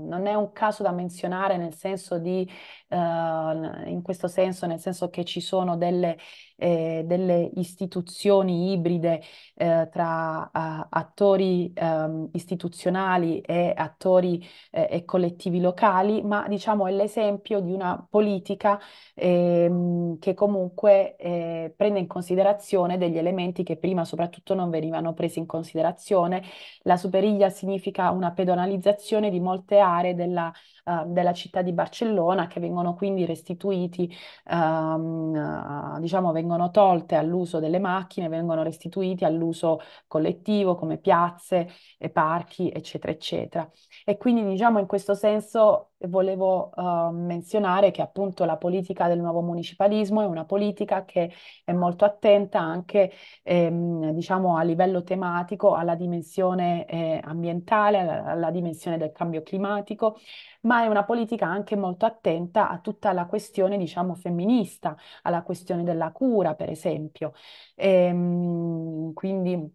non è un caso da menzionare nel senso di Ehm, in questo senso, nel senso che ci sono delle, eh, delle istituzioni ibride eh, tra eh, attori ehm, istituzionali e attori eh, e collettivi locali, ma diciamo è l'esempio di una politica ehm, che comunque eh, prende in considerazione degli elementi che prima soprattutto non venivano presi in considerazione. La superiglia significa una pedonalizzazione di molte aree della città uh, della città di Barcellona che vengono quindi restituiti, um, diciamo vengono tolte all'uso delle macchine, vengono restituiti all'uso collettivo come piazze, parchi, eccetera, eccetera. E quindi diciamo in questo senso volevo uh, menzionare che appunto la politica del nuovo municipalismo è una politica che è molto attenta anche ehm, diciamo a livello tematico alla dimensione eh, ambientale, alla, alla, dimensione del cambio climatico, ma è una politica anche molto attenta a tutta la questione diciamo femminista, alla questione della cura per esempio. E, ehm, quindi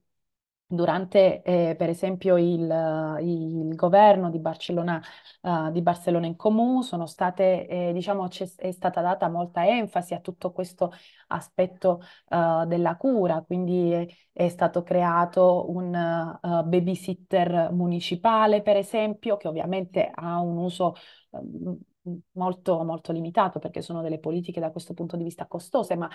Durante, eh, per esempio, il, il governo di Barcellona, uh, di Barcellona in Comune sono state, eh, diciamo, è stata data molta enfasi a tutto questo aspetto uh, della cura, quindi è, è stato creato un uh, babysitter municipale, per esempio, che ovviamente ha un uso ehm, molto, molto limitato perché sono delle politiche da questo punto di vista costose, ma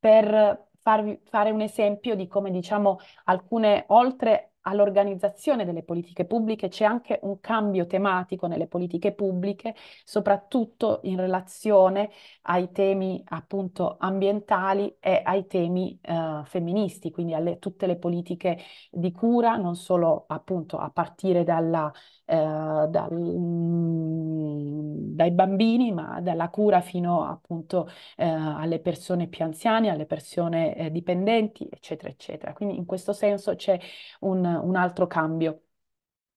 per farvi, fare un esempio di come, diciamo, alcune, oltre all'organizzazione delle politiche pubbliche, c'è anche un cambio tematico nelle politiche pubbliche, soprattutto in relazione ai temi appunto ambientali e ai temi eh, femministi, quindi alle tutte le politiche di cura, non solo appunto a partire dalla, eh, dal, mm, dai bambini, ma dalla cura fino appunto eh, alle persone più anziane, alle persone eh, dipendenti, eccetera, eccetera. Quindi in questo senso c'è un un altro cambio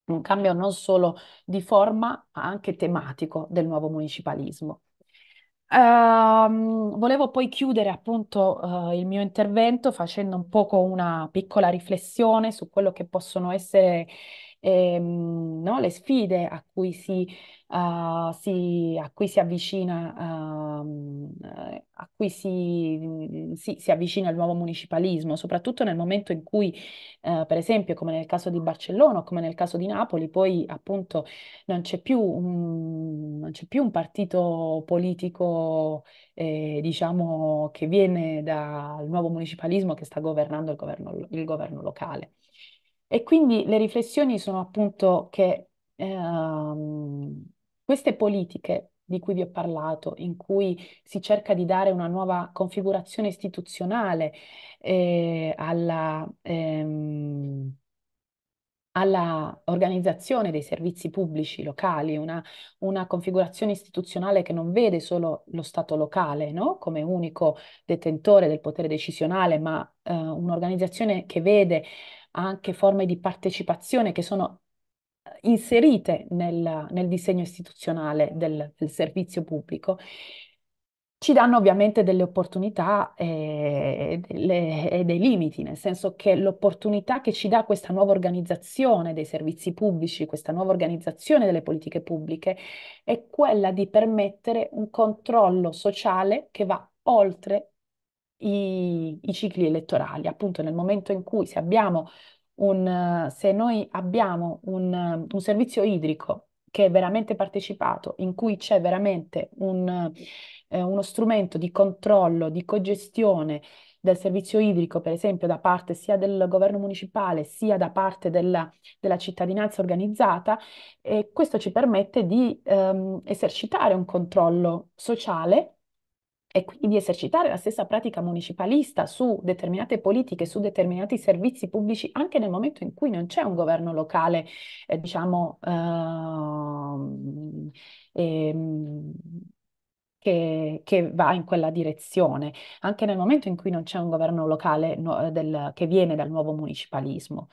un cambio non solo di forma, ma anche tematico del nuovo municipalismo. Uh, volevo poi chiudere appunto uh, il mio intervento facendo un poco una piccola riflessione su quello che possono essere ehm, no, le sfide a cui si uh, si, a cui si avvicina, uh, a cui si, mm, si, si, avvicina il nuovo municipalismo, soprattutto nel momento in cui, uh, per esempio, come nel caso di Barcellona o come nel caso di Napoli, poi appunto non c'è più un, non c'è più un partito politico, eh, diciamo, che viene dal nuovo municipalismo che sta governando il governo, il governo locale. E quindi le riflessioni sono appunto che ehm, queste politiche di cui vi ho parlato, in cui si cerca di dare una nuova configurazione istituzionale eh, alla, ehm, alla, organizzazione dei servizi pubblici locali, una, una, configurazione istituzionale che non vede solo lo Stato locale no? come unico detentore del potere decisionale, ma eh, un'organizzazione che vede anche forme di partecipazione che sono inserite nel, nel disegno istituzionale del, del, servizio pubblico. Ci danno ovviamente delle opportunità e, delle, e dei limiti, nel senso che l'opportunità che ci dà questa nuova organizzazione dei servizi pubblici, questa nuova organizzazione delle politiche pubbliche, è quella di permettere un controllo sociale che va oltre i, i, cicli elettorali. Appunto, nel momento in cui se abbiamo un, se noi abbiamo un, un servizio idrico che è veramente partecipato, in cui c'è veramente un, eh, uno strumento di controllo, di cogestione del servizio idrico, per esempio da parte sia del governo municipale sia da parte della, della cittadinanza organizzata, e questo ci permette di ehm, esercitare un controllo sociale e quindi di esercitare la stessa pratica municipalista su determinate politiche, su determinati servizi pubblici, anche nel momento in cui non c'è un governo locale, eh, diciamo, eh, ehm, che, che, va in quella direzione, anche nel momento in cui non c'è un governo locale no, del, che viene dal nuovo municipalismo.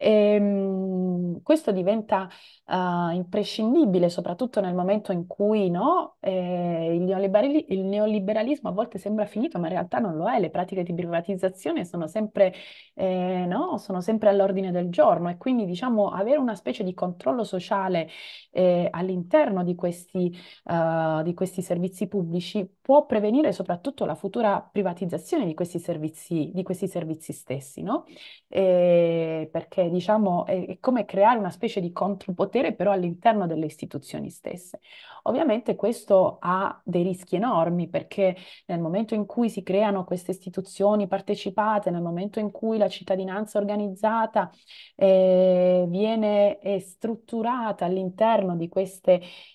E, ehm, questo diventa uh, imprescindibile, soprattutto nel momento in cui no, eh, il, neoliberalismo a volte sembra finito, ma in realtà non lo è. Le pratiche di privatizzazione sono sempre, eh, no, sono sempre all'ordine del giorno e quindi diciamo avere una specie di controllo sociale eh, all'interno di questi, uh, di questi servizi pubblici può prevenire soprattutto la futura privatizzazione di questi servizi, di questi servizi stessi, no? Eh, perché diciamo, è, è come creare una specie di contropotere però all'interno delle istituzioni stesse. Ovviamente questo ha dei rischi enormi perché nel momento in cui si creano queste istituzioni partecipate, nel momento in cui la cittadinanza organizzata eh, viene strutturata all'interno di,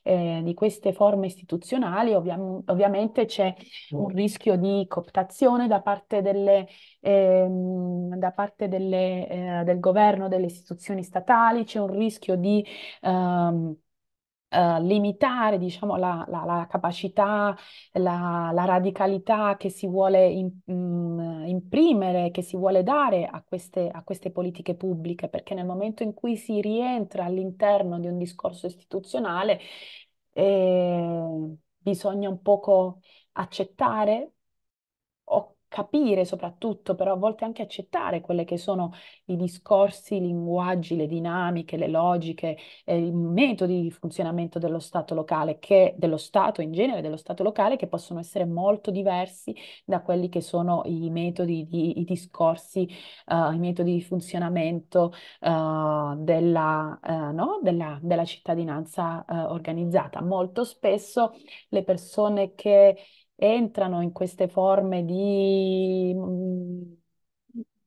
eh, di queste, forme istituzionali, ovviam ovviamente c'è un rischio di cooptazione da parte delle ehm, da parte delle, eh, del governo, delle istituzioni statali, c'è un rischio di... Ehm, Uh, limitare, diciamo, la, la, la capacità, la, la, radicalità che si vuole in, mh, mm, imprimere, che si vuole dare a queste, a queste, politiche pubbliche, perché nel momento in cui si rientra all'interno di un discorso istituzionale, eh, bisogna un poco accettare capire soprattutto, però a volte anche accettare quelle che sono i discorsi, i linguaggi, le dinamiche, le logiche, eh, i metodi di funzionamento dello Stato locale, che, dello Stato in genere, dello Stato locale, che possono essere molto diversi da quelli che sono i metodi, di, i discorsi, uh, i metodi di funzionamento uh, della, uh, no? della, della, cittadinanza organizzata. Molto spesso le persone che entrano in queste forme di... Mm,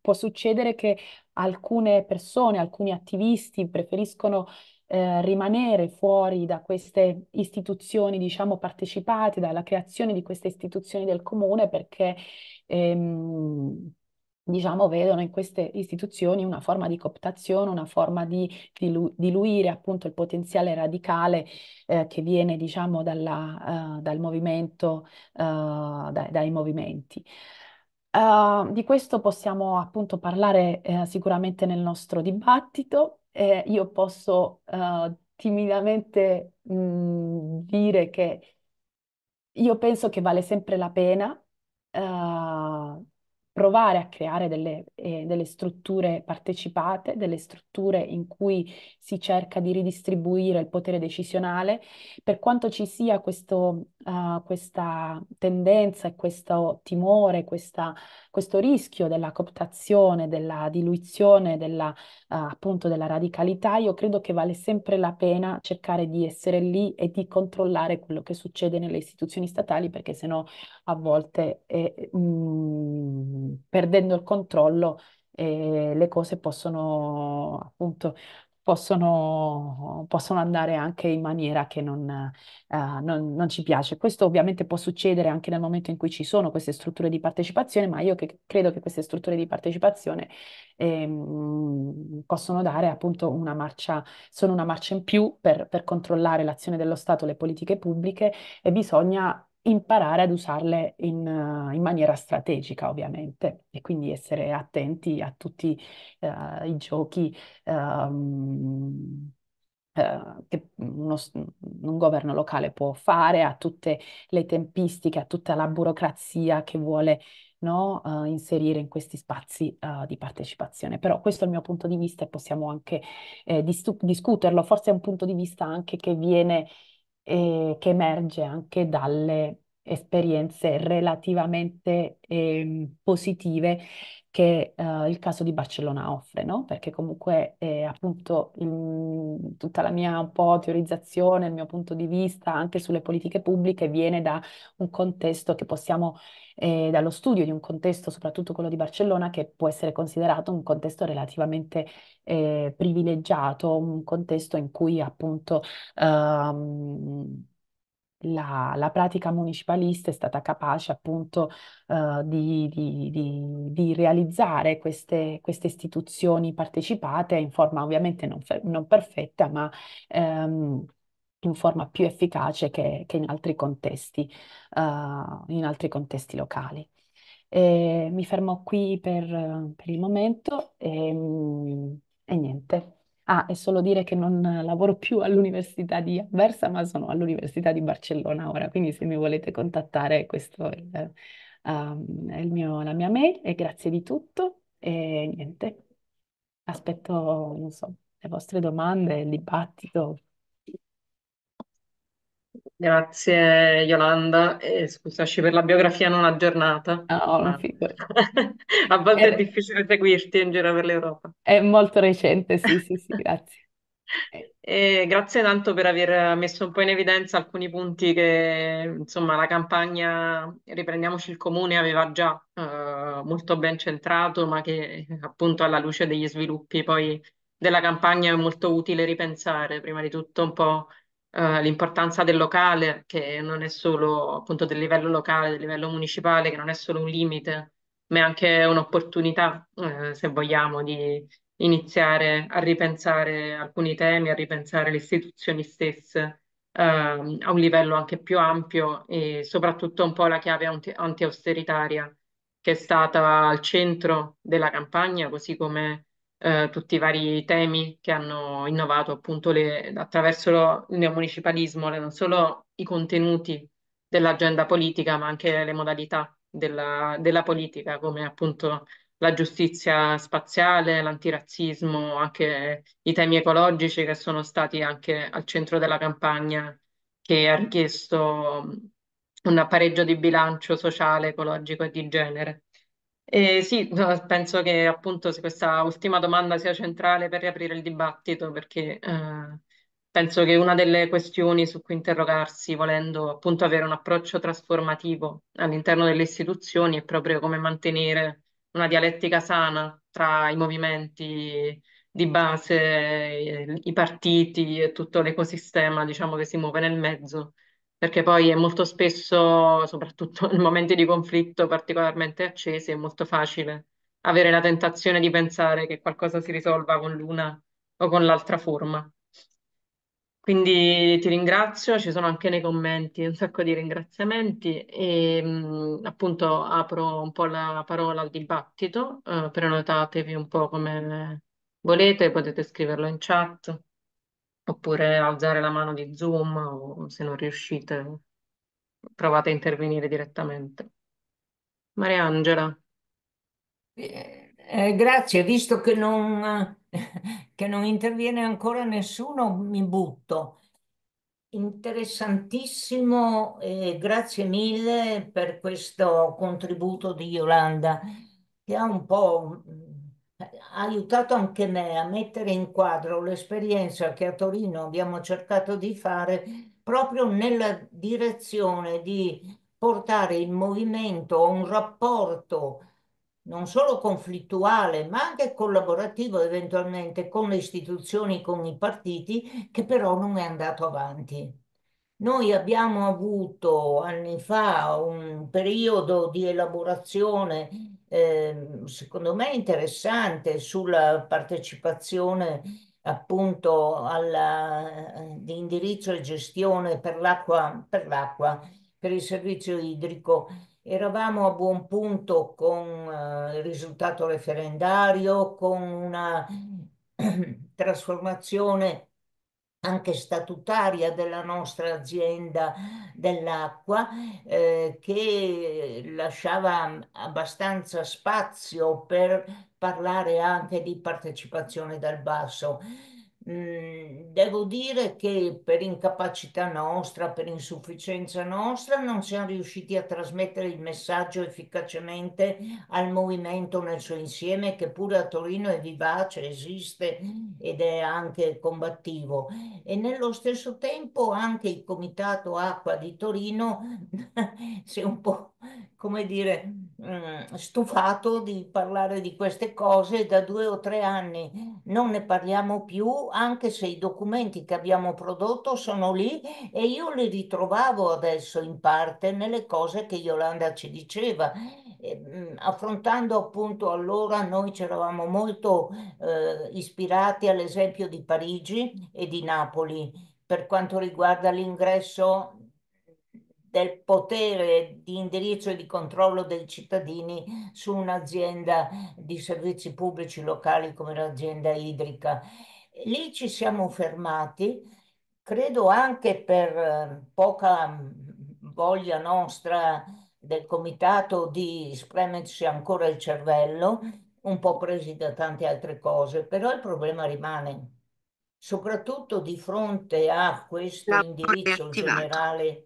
può succedere che alcune persone, alcuni attivisti preferiscono eh, rimanere fuori da queste istituzioni, diciamo, partecipate, dalla creazione di queste istituzioni del comune perché ehm, diciamo, vedono in queste istituzioni una forma di cooptazione, una forma di dilu diluire appunto il potenziale radicale eh, che viene, diciamo, dalla, uh, dal movimento, uh, eh, dai, dai movimenti. Uh, di questo possiamo appunto parlare eh, sicuramente nel nostro dibattito. Eh, io posso timidamente mh, mm, dire che io penso che vale sempre la pena provare a creare delle, eh, delle, strutture partecipate, delle strutture in cui si cerca di ridistribuire il potere decisionale, per quanto ci sia questo uh, questa tendenza e questo timore, questa, questo rischio della cooptazione, della diluizione, della, uh, appunto della radicalità, io credo che vale sempre la pena cercare di essere lì e di controllare quello che succede nelle istituzioni statali, perché sennò a volte eh, mh, mm, perdendo il controllo eh, le cose possono appunto possono, possono andare anche in maniera che non, eh, non, non, ci piace. Questo ovviamente può succedere anche nel momento in cui ci sono queste strutture di partecipazione, ma io che credo che queste strutture di partecipazione eh, possono dare appunto una marcia, sono una marcia in più per, per controllare l'azione dello Stato, le politiche pubbliche e bisogna imparare ad usarle in, in, maniera strategica, ovviamente, e quindi essere attenti a tutti uh, i giochi um, uh, che uno, un governo locale può fare, a tutte le tempistiche, a tutta la burocrazia che vuole no, uh, inserire in questi spazi di partecipazione. Però questo è il mio punto di vista e possiamo anche eh, discuterlo, forse è un punto di vista anche che viene eh, che emerge anche dalle esperienze relativamente eh, positive che eh, il caso di Barcellona offre, no? Perché comunque eh, appunto il, tutta la mia un po' teorizzazione, il mio punto di vista anche sulle politiche pubbliche viene da un contesto che possiamo, eh, dallo studio di un contesto, soprattutto quello di Barcellona, che può essere considerato un contesto relativamente eh, privilegiato, un contesto in cui appunto... Ehm, la, la, pratica municipalista è stata capace appunto eh, di, di, di, di, realizzare queste, queste, istituzioni partecipate in forma ovviamente non, non perfetta, ma ehm, in forma più efficace che, che in, altri contesti, eh, in altri contesti locali. E mi fermo qui per, per il momento e, ehm, e niente. Ah, è solo dire che non lavoro più all'Università di Anversa, ma sono all'Università di Barcellona ora, quindi se mi volete contattare, questa è, il, uh, è mio, la mia mail e grazie di tutto e niente, aspetto, so, le vostre domande, il dibattito. Grazie Yolanda, e scusaci per la biografia non aggiornata. No, non ah. A volte è, è difficile seguirti in giro per l'Europa. È molto recente, sì, sì, sì, grazie. Eh. E grazie tanto per aver messo un po' in evidenza alcuni punti che, insomma, la campagna Riprendiamoci il Comune aveva già eh, molto ben centrato, ma che appunto alla luce degli sviluppi poi della campagna è molto utile ripensare, prima di tutto un po' Eh, l'importanza del locale, che non è solo appunto del livello locale, del livello municipale, che non è solo un limite, ma è anche un'opportunità, eh, se vogliamo, di iniziare a ripensare alcuni temi, a ripensare le istituzioni stesse eh, a un livello anche più ampio e soprattutto un po' la chiave anti- anti-austeritaria che è stata al centro della campagna, così come eh, tutti i vari temi che hanno innovato appunto le, attraverso lo, il neomunicipalismo, non solo i contenuti dell'agenda politica, ma anche le modalità della, della politica, come appunto la giustizia spaziale, l'antirazzismo, anche i temi ecologici che sono stati anche al centro della campagna che ha richiesto un appareggio di bilancio sociale, ecologico e di genere. Eh, sì, penso che appunto questa ultima domanda sia centrale per riaprire il dibattito, perché eh, penso che una delle questioni su cui interrogarsi, volendo appunto avere un approccio trasformativo all'interno delle istituzioni, è proprio come mantenere una dialettica sana tra i movimenti di base, i partiti e tutto l'ecosistema, diciamo, che si muove nel mezzo perché poi è molto spesso, soprattutto in momenti di conflitto particolarmente accesi, è molto facile avere la tentazione di pensare che qualcosa si risolva con l'una o con l'altra forma. Quindi ti ringrazio, ci sono anche nei commenti un sacco di ringraziamenti e mh, appunto apro un po' la parola al dibattito, eh, prenotatevi un po' come volete, potete scriverlo in chat oppure alzare la mano di Zoom o se non riuscite provate a intervenire direttamente. Mariangela. Eh, eh, grazie, visto che non, che non interviene ancora nessuno, mi butto. Interessantissimo, e eh, grazie mille per questo contributo di Yolanda, che ha un po' aiutato anche me a mettere in quadro l'esperienza che a Torino abbiamo cercato di fare proprio nella direzione di portare il movimento a un rapporto non solo conflittuale, ma anche collaborativo eventualmente con le istituzioni, con i partiti, che però non è andato avanti. Noi abbiamo avuto anni fa un periodo di elaborazione Ehm, secondo me interessante sulla partecipazione appunto alla, eh, di indirizzo e gestione per l'acqua, per l'acqua, per il servizio idrico. Eravamo a buon punto con eh, il risultato referendario, con una trasformazione anche statutaria della nostra azienda dell'acqua eh, che lasciava mm, abbastanza spazio per parlare anche di partecipazione dal basso. Mm, devo dire che per incapacità nostra, per insufficienza nostra, non siamo riusciti a trasmettere il messaggio efficacemente al movimento nel suo insieme, che pure a Torino è vivace, esiste ed è anche combattivo. E nello stesso tempo anche il Comitato Acqua di Torino si è un po' come dire, mm, stufato di parlare di queste cose da due o tre anni. Non ne parliamo più, anche se i documenti che abbiamo prodotto sono lì e io li ritrovavo adesso in parte nelle cose che Yolanda ci diceva. Mm, affrontando appunto allora noi eravamo molto eh, ispirati all'esempio di Parigi e di Napoli per quanto riguarda l'ingresso del potere di indirizzo e di controllo dei cittadini su un'azienda di servizi pubblici locali come l'azienda idrica. Lì ci siamo fermati, credo anche per eh, poca mm, voglia nostra del comitato di spremersi ancora il cervello, un po' presi da tante altre cose, però il problema rimane, soprattutto di fronte a questo indirizzo generale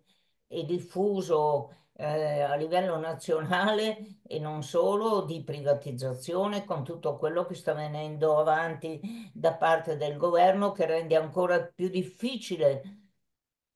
e diffuso eh, a livello nazionale e non solo di privatizzazione con tutto quello che sta venendo avanti da parte del governo che rende ancora più difficile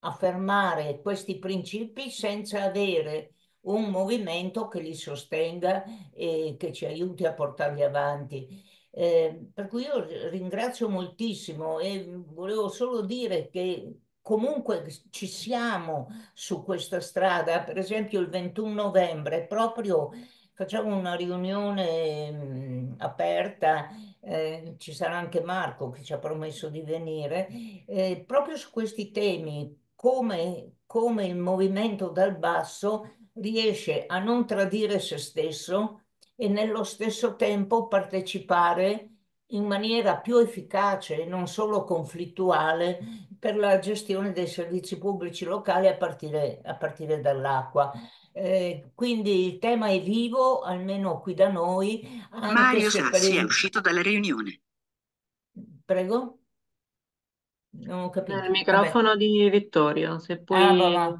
affermare questi principi senza avere un movimento che li sostenga e che ci aiuti a portarli avanti. Eh, per cui io ringrazio moltissimo e volevo solo dire che comunque ci siamo su questa strada. Per esempio il 21 novembre proprio facciamo una riunione mh, mm, aperta, eh, ci sarà anche Marco che ci ha promesso di venire, eh, proprio su questi temi, come, come il movimento dal basso riesce a non tradire se stesso e nello stesso tempo partecipare in maniera più efficace e non solo conflittuale per la gestione dei servizi pubblici locali a partire, a partire dall'acqua. Eh, quindi il tema è vivo, almeno qui da noi. Mario Sassi il... è uscito dalla riunione. Prego? Non ho capito. Il microfono di Vittorio, se ah, puoi... Ah, vabbè.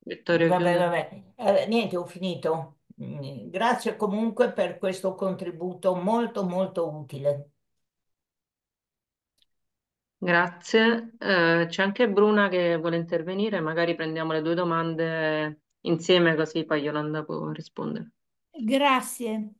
Vittorio vabbè, vabbè. Eh, niente, ho finito. Grazie comunque per questo contributo molto molto utile. Grazie. Eh, c'è anche Bruna che vuole intervenire, magari prendiamo le due domande insieme così poi Yolanda può rispondere. Grazie.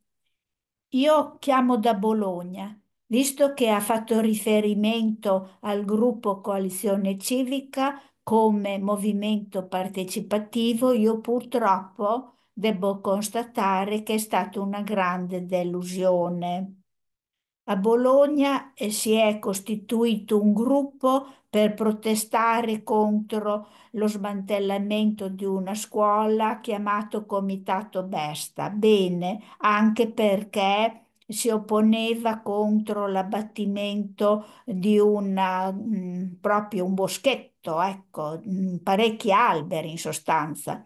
Io chiamo da Bologna. Visto che ha fatto riferimento al gruppo Coalizione Civica come movimento partecipativo, io purtroppo devo constatare che è stata una grande delusione. A Bologna eh, si è costituito un gruppo per protestare contro lo smantellamento di una scuola chiamato Comitato Besta. Bene, anche perché si opponeva contro l'abbattimento di una, mh, mm, proprio un boschetto, ecco, mh, mm, parecchi alberi in sostanza.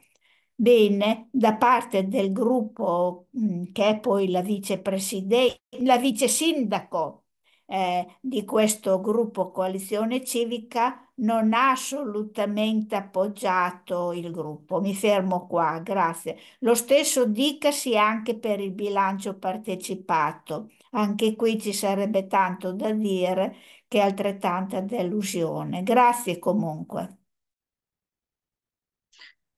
Bene, da parte del gruppo mm, che è poi la vicepresidente, la vice sindaco eh, di questo gruppo Coalizione Civica, non ha assolutamente appoggiato il gruppo. Mi fermo qua, grazie. Lo stesso dicasi anche per il bilancio partecipato. Anche qui ci sarebbe tanto da dire che è altrettanta delusione. Grazie comunque.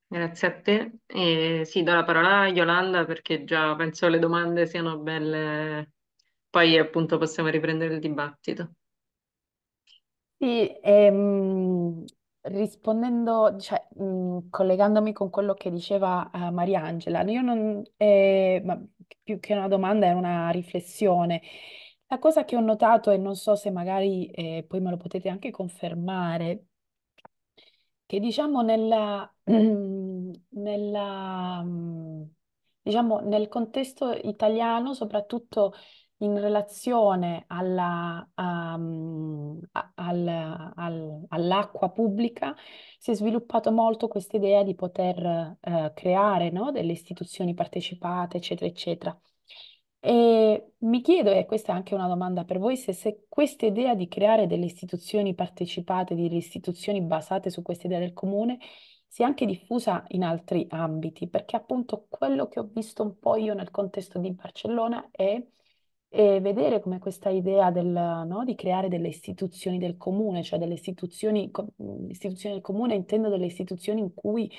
Grazie a te. E sì, do la parola a Yolanda perché già penso le domande siano belle, poi appunto possiamo riprendere il dibattito. Sì, ehm, rispondendo, cioè, mh, collegandomi con quello che diceva eh, Mariangela, io non, eh, ma più che una domanda è una riflessione. La cosa che ho notato, e non so se magari eh, poi me lo potete anche confermare, che diciamo nella, nella, mm, diciamo nel contesto italiano, soprattutto in relazione alla, um, a- al- al- all'acqua pubblica, si è sviluppato molto questa idea di poter eh, creare, no, delle istituzioni partecipate, eccetera, eccetera. E mi chiedo, e questa è anche una domanda per voi, se, se questa idea di creare delle istituzioni partecipate, delle istituzioni basate su questa idea del comune, sia anche diffusa in altri ambiti, perché appunto quello che ho visto un po' io nel contesto di Barcellona è, è vedere come questa idea del, no, di creare delle istituzioni del comune, cioè delle istituzioni, istituzioni del comune, intendo delle istituzioni in cui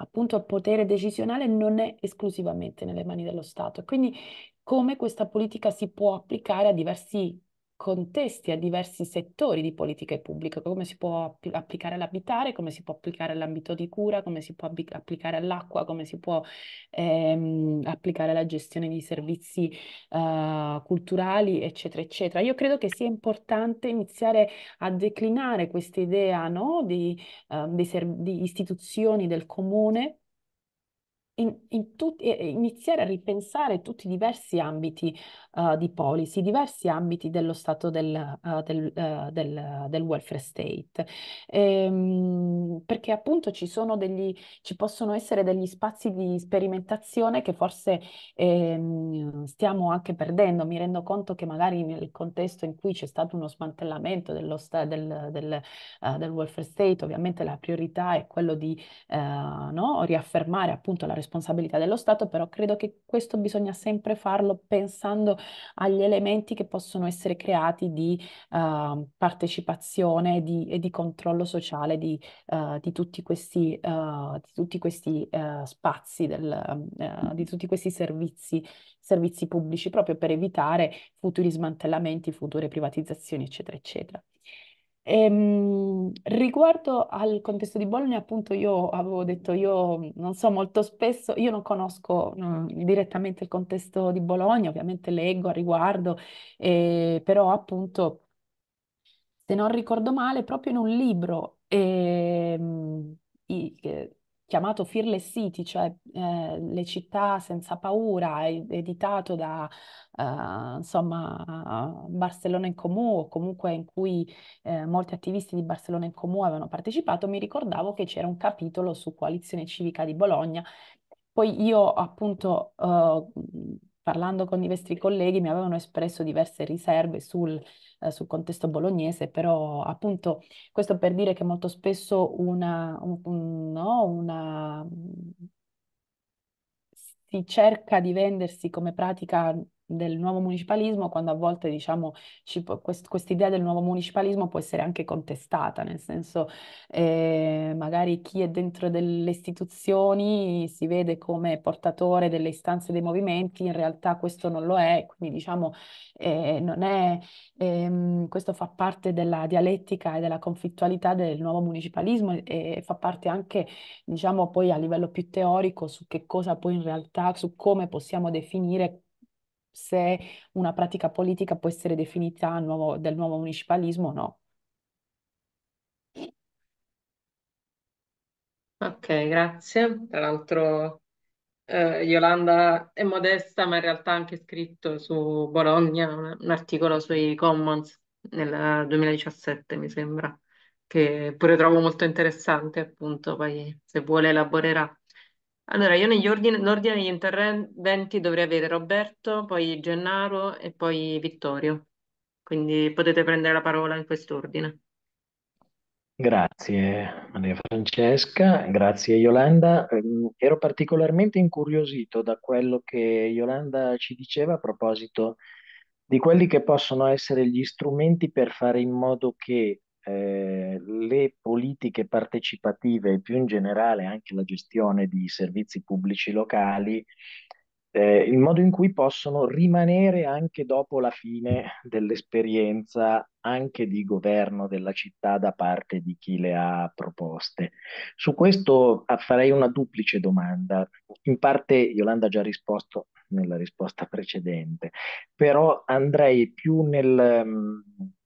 appunto il potere decisionale non è esclusivamente nelle mani dello Stato. Quindi come questa politica si può applicare a diversi contesti, a diversi settori di politica pubblica, come si può app- applicare all'abitare, come si può applicare all'ambito di cura, come si può ab- applicare all'acqua, come si può ehm, applicare alla gestione di servizi uh, culturali, eccetera, eccetera. Io credo che sia importante iniziare a declinare questa idea no? di, um, eh, di, ser- di istituzioni del comune in, in tut, iniziare a ripensare tutti i diversi ambiti uh, di policy, diversi ambiti dello stato del, uh, del, uh, del, del welfare state, ehm, perché appunto ci, sono degli, ci, possono essere degli spazi di sperimentazione che forse ehm, stiamo anche perdendo. Mi rendo conto che magari nel contesto in cui c'è stato uno smantellamento dello sta, del, del, welfare state, ovviamente la priorità è quello di no, riaffermare appunto la responsabilità responsabilità dello Stato, però credo che questo bisogna sempre farlo pensando agli elementi che possono essere creati di uh, partecipazione di, e di controllo sociale di, uh, di tutti questi, uh, di tutti questi eh, spazi, del, ehm, di tutti questi servizi, servizi pubblici, proprio per evitare futuri smantellamenti, future privatizzazioni, eccetera, eccetera. Ehm, riguardo al contesto di Bologna, appunto, io avevo detto, io non so molto spesso, io non conosco mm, direttamente il contesto di Bologna, ovviamente leggo a riguardo, eh, però appunto, se non ricordo male, proprio in un libro ehm, i- che chiamato Fearless City, cioè eh, le città senza paura, editato da eh, insomma, Barcellona in Comù, o comunque in cui eh, molti attivisti di Barcellona in Comù avevano partecipato, mi ricordavo che c'era un capitolo su Coalizione Civica di Bologna. Poi io appunto eh, parlando con i vostri colleghi mi avevano espresso diverse riserve sul eh, sul contesto bolognese, però appunto questo per dire che molto spesso una, un, un, no, una si cerca di vendersi come pratica del nuovo municipalismo, quando a volte diciamo quest'idea del nuovo municipalismo può essere anche contestata, nel senso eh, magari chi è dentro delle istituzioni si vede come portatore delle istanze dei movimenti, in realtà questo non lo è, quindi diciamo eh, non è, ehm, questo fa parte della dialettica e della conflittualità del nuovo municipalismo e, e fa parte anche diciamo poi a livello più teorico su che cosa poi in realtà, su come possiamo definire se una pratica politica può essere definita nuovo, del nuovo municipalismo o no. Ok, grazie. Tra l'altro eh, Yolanda è modesta, ma in realtà ha anche scritto su Bologna un, un articolo sui Commons nel 2017, mi sembra, che pure trovo molto interessante, appunto, poi se vuole elaborerà. Allora, io negli ordini, l'ordine degli interventi dovrei avere Roberto, poi Gennaro e poi Vittorio. Quindi potete prendere la parola in quest'ordine. Grazie Maria Francesca, grazie Yolanda. Ehm, ero particolarmente incuriosito da quello che Yolanda ci diceva a proposito di quelli che possono essere gli strumenti per fare in modo che eh, le politiche partecipative e più in generale anche la gestione di servizi pubblici locali, eh, il modo in cui possono rimanere anche dopo la fine dell'esperienza anche di governo della città da parte di chi le ha proposte. Su questo farei una duplice domanda. In parte Yolanda ha già risposto nella risposta precedente, però andrei più nel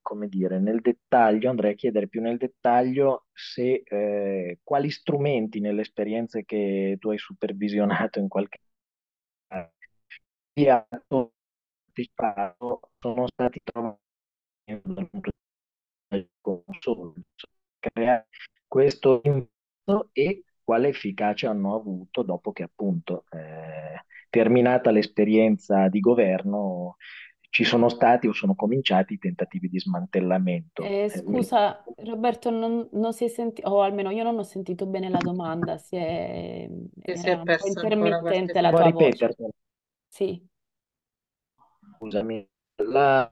come dire, nel dettaglio, andrei a chiedere più nel dettaglio se eh, quali strumenti nelle esperienze che tu hai supervisionato in qualche caso sono stati trovati dal punto questo impatto e quale efficacia hanno avuto dopo che appunto eh, terminata l'esperienza di governo ci sono stati o sono cominciati i tentativi di smantellamento. Eh, eh scusa, Roberto, non, non si è sentito, o almeno io non ho sentito bene la domanda, si è, eh, si è intermittente la tua ripeterla. voce. Sì. Scusami, la...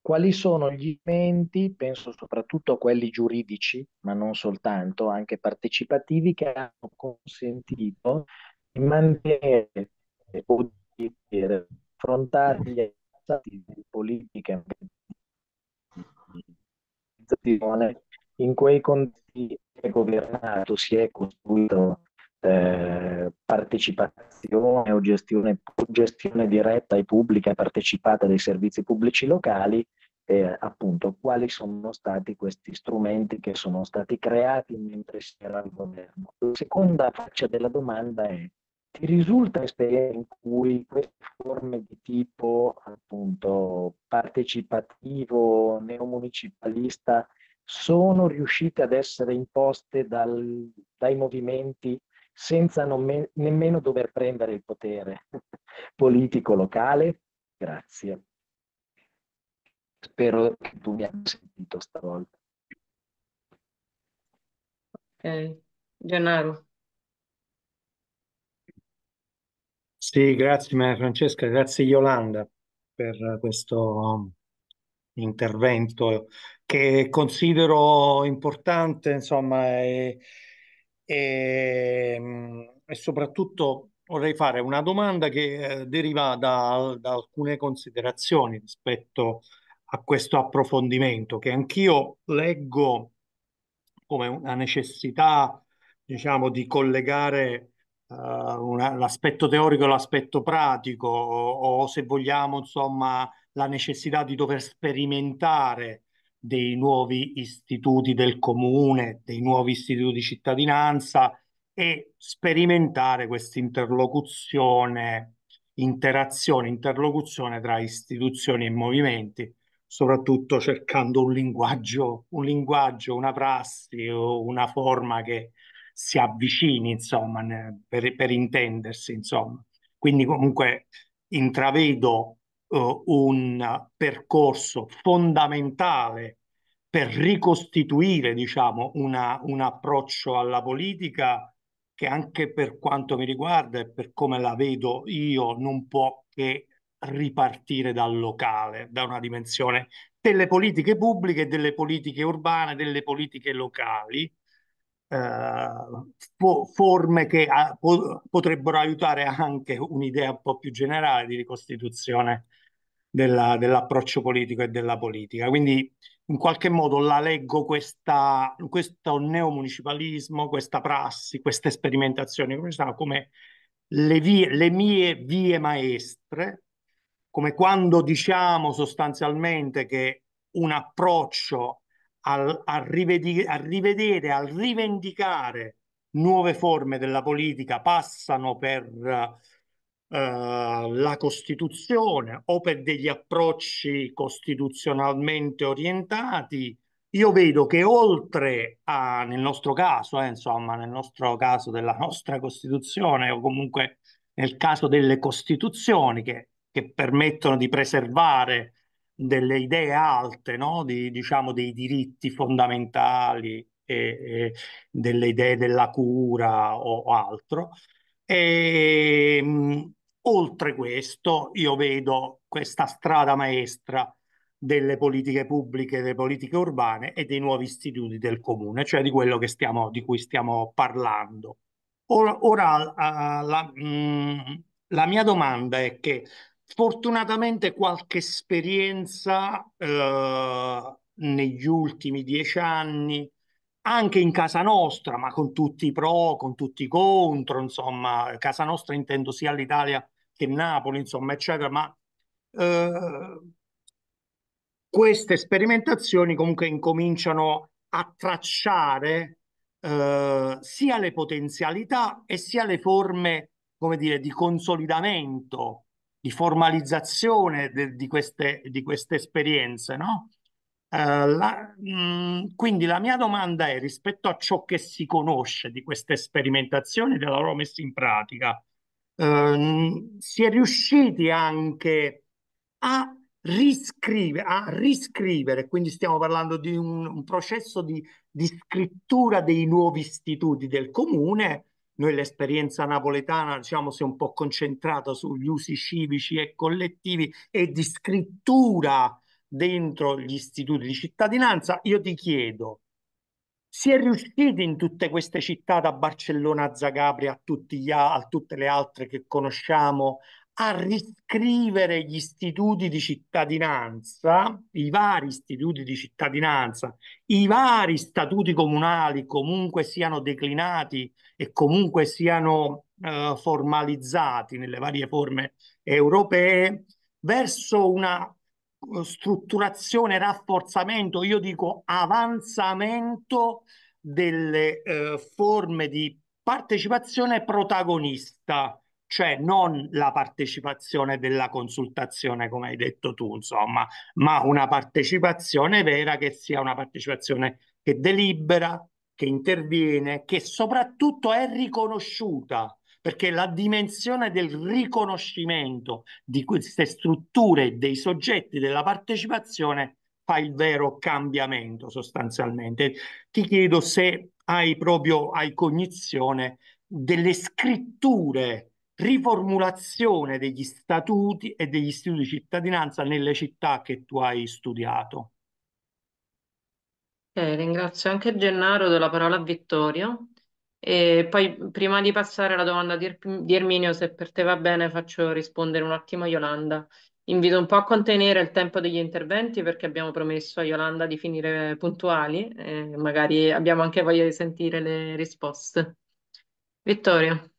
quali sono gli eventi, penso soprattutto a quelli giuridici, ma non soltanto, anche partecipativi, che hanno consentito di mantenere o di dire affrontare gli aspetti di politica in quei contesti è governato, si è costruito eh, partecipazione o gestione, gestione diretta e pubblica partecipata dei servizi pubblici locali, eh, appunto quali sono stati questi strumenti che sono stati creati mentre si era al governo. La seconda faccia della domanda è ti risulta esperienza in cui queste forme di tipo appunto partecipativo, neomunicipalista, sono riuscite ad essere imposte dal, dai movimenti senza me, nemmeno dover prendere il potere politico locale? Grazie. Spero che tu mi abbia sentito stavolta. Ok, Gennaro. Sì, grazie Maria Francesca, grazie Yolanda per questo um, intervento che considero importante, insomma, e, e, mm, e soprattutto vorrei fare una domanda che eh, deriva da, da alcune considerazioni rispetto a questo approfondimento che anch'io leggo come una necessità, diciamo, di collegare eh, una, l'aspetto teorico e l'aspetto pratico, o, o, se vogliamo, insomma, la necessità di dover sperimentare dei nuovi istituti del comune, dei nuovi istituti di cittadinanza e sperimentare questa interlocuzione, interazione, interlocuzione tra istituzioni e movimenti, soprattutto cercando un linguaggio, un linguaggio una prassi o una forma che si avvicini, insomma, per, per intendersi, insomma. Quindi comunque intravedo uh, un percorso fondamentale per ricostituire, diciamo, una, un approccio alla politica che anche per quanto mi riguarda e per come la vedo io non può che ripartire dal locale, da una dimensione delle politiche pubbliche, delle politiche urbane, delle politiche locali, eh, fo- forme che a- ah, po- potrebbero aiutare anche un'idea un po' più generale di ricostituzione della, dell'approccio politico e della politica. Quindi in qualche modo la leggo questa, questo neomunicipalismo, questa prassi, queste sperimentazioni come, le, vie, le mie vie maestre, come quando diciamo sostanzialmente che un approccio al, a, rivedi- a rivedere, a rivendicare nuove forme della politica passano per uh, la Costituzione o per degli approcci costituzionalmente orientati, io vedo che oltre a, nel nostro caso, eh, insomma, nel nostro caso della nostra Costituzione o comunque nel caso delle Costituzioni che, che permettono di preservare delle idee alte, no? Di, diciamo dei diritti fondamentali e, e delle idee della cura o, altro. E, ehm, mh, oltre questo, io vedo questa strada maestra delle politiche pubbliche, delle politiche urbane e dei nuovi istituti del comune, cioè di quello che stiamo, di cui stiamo parlando. Ora, ora ah, la, la, mm, mh, la mia domanda è che Fortunatamente qualche esperienza eh, negli ultimi dieci anni, anche in casa nostra, ma con tutti i pro, con tutti i contro, insomma, casa nostra intendo sia l'Italia che Napoli, insomma, eccetera, ma eh, queste sperimentazioni comunque incominciano a tracciare eh, sia le potenzialità e sia le forme, come dire, di consolidamento di formalizzazione de, di, queste, di, queste, esperienze, no? eh, la, mh, mm, quindi la mia domanda è rispetto a ciò che si conosce di queste sperimentazioni della loro messa in pratica, eh, si è riusciti anche a riscrive, a riscrivere, quindi stiamo parlando di un, un processo di, di, scrittura dei nuovi istituti del comune noi l'esperienza napoletana diciamo si è un po' concentrata sugli usi civici e collettivi e di scrittura dentro gli istituti di cittadinanza, io ti chiedo, si è riusciti in tutte queste città, da Barcellona a Zagabria a, a, tutte le altre che conosciamo, a riscrivere gli istituti di cittadinanza, i vari istituti di cittadinanza, i vari statuti comunali comunque siano declinati e comunque siano eh, formalizzati nelle varie forme europee verso una eh, strutturazione, rafforzamento, io dico avanzamento delle uh, forme di partecipazione protagonista cioè non la partecipazione della consultazione, come hai detto tu, insomma, ma una partecipazione vera che sia una partecipazione che delibera, che interviene, che soprattutto è riconosciuta, perché la dimensione del riconoscimento di queste strutture, dei soggetti della partecipazione, fa il vero cambiamento sostanzialmente. Ti chiedo se hai proprio hai cognizione delle scritture riformulazione degli statuti e degli istituti di cittadinanza nelle città che tu hai studiato. Eh, ringrazio anche Gennaro, della parola a Vittorio. E poi prima di passare alla domanda di, Erminio, se per te va bene, faccio rispondere un attimo a Yolanda. Invito un po' a contenere il tempo degli interventi perché abbiamo promesso a Yolanda di finire puntuali e magari abbiamo anche voglia di sentire le risposte. Vittorio.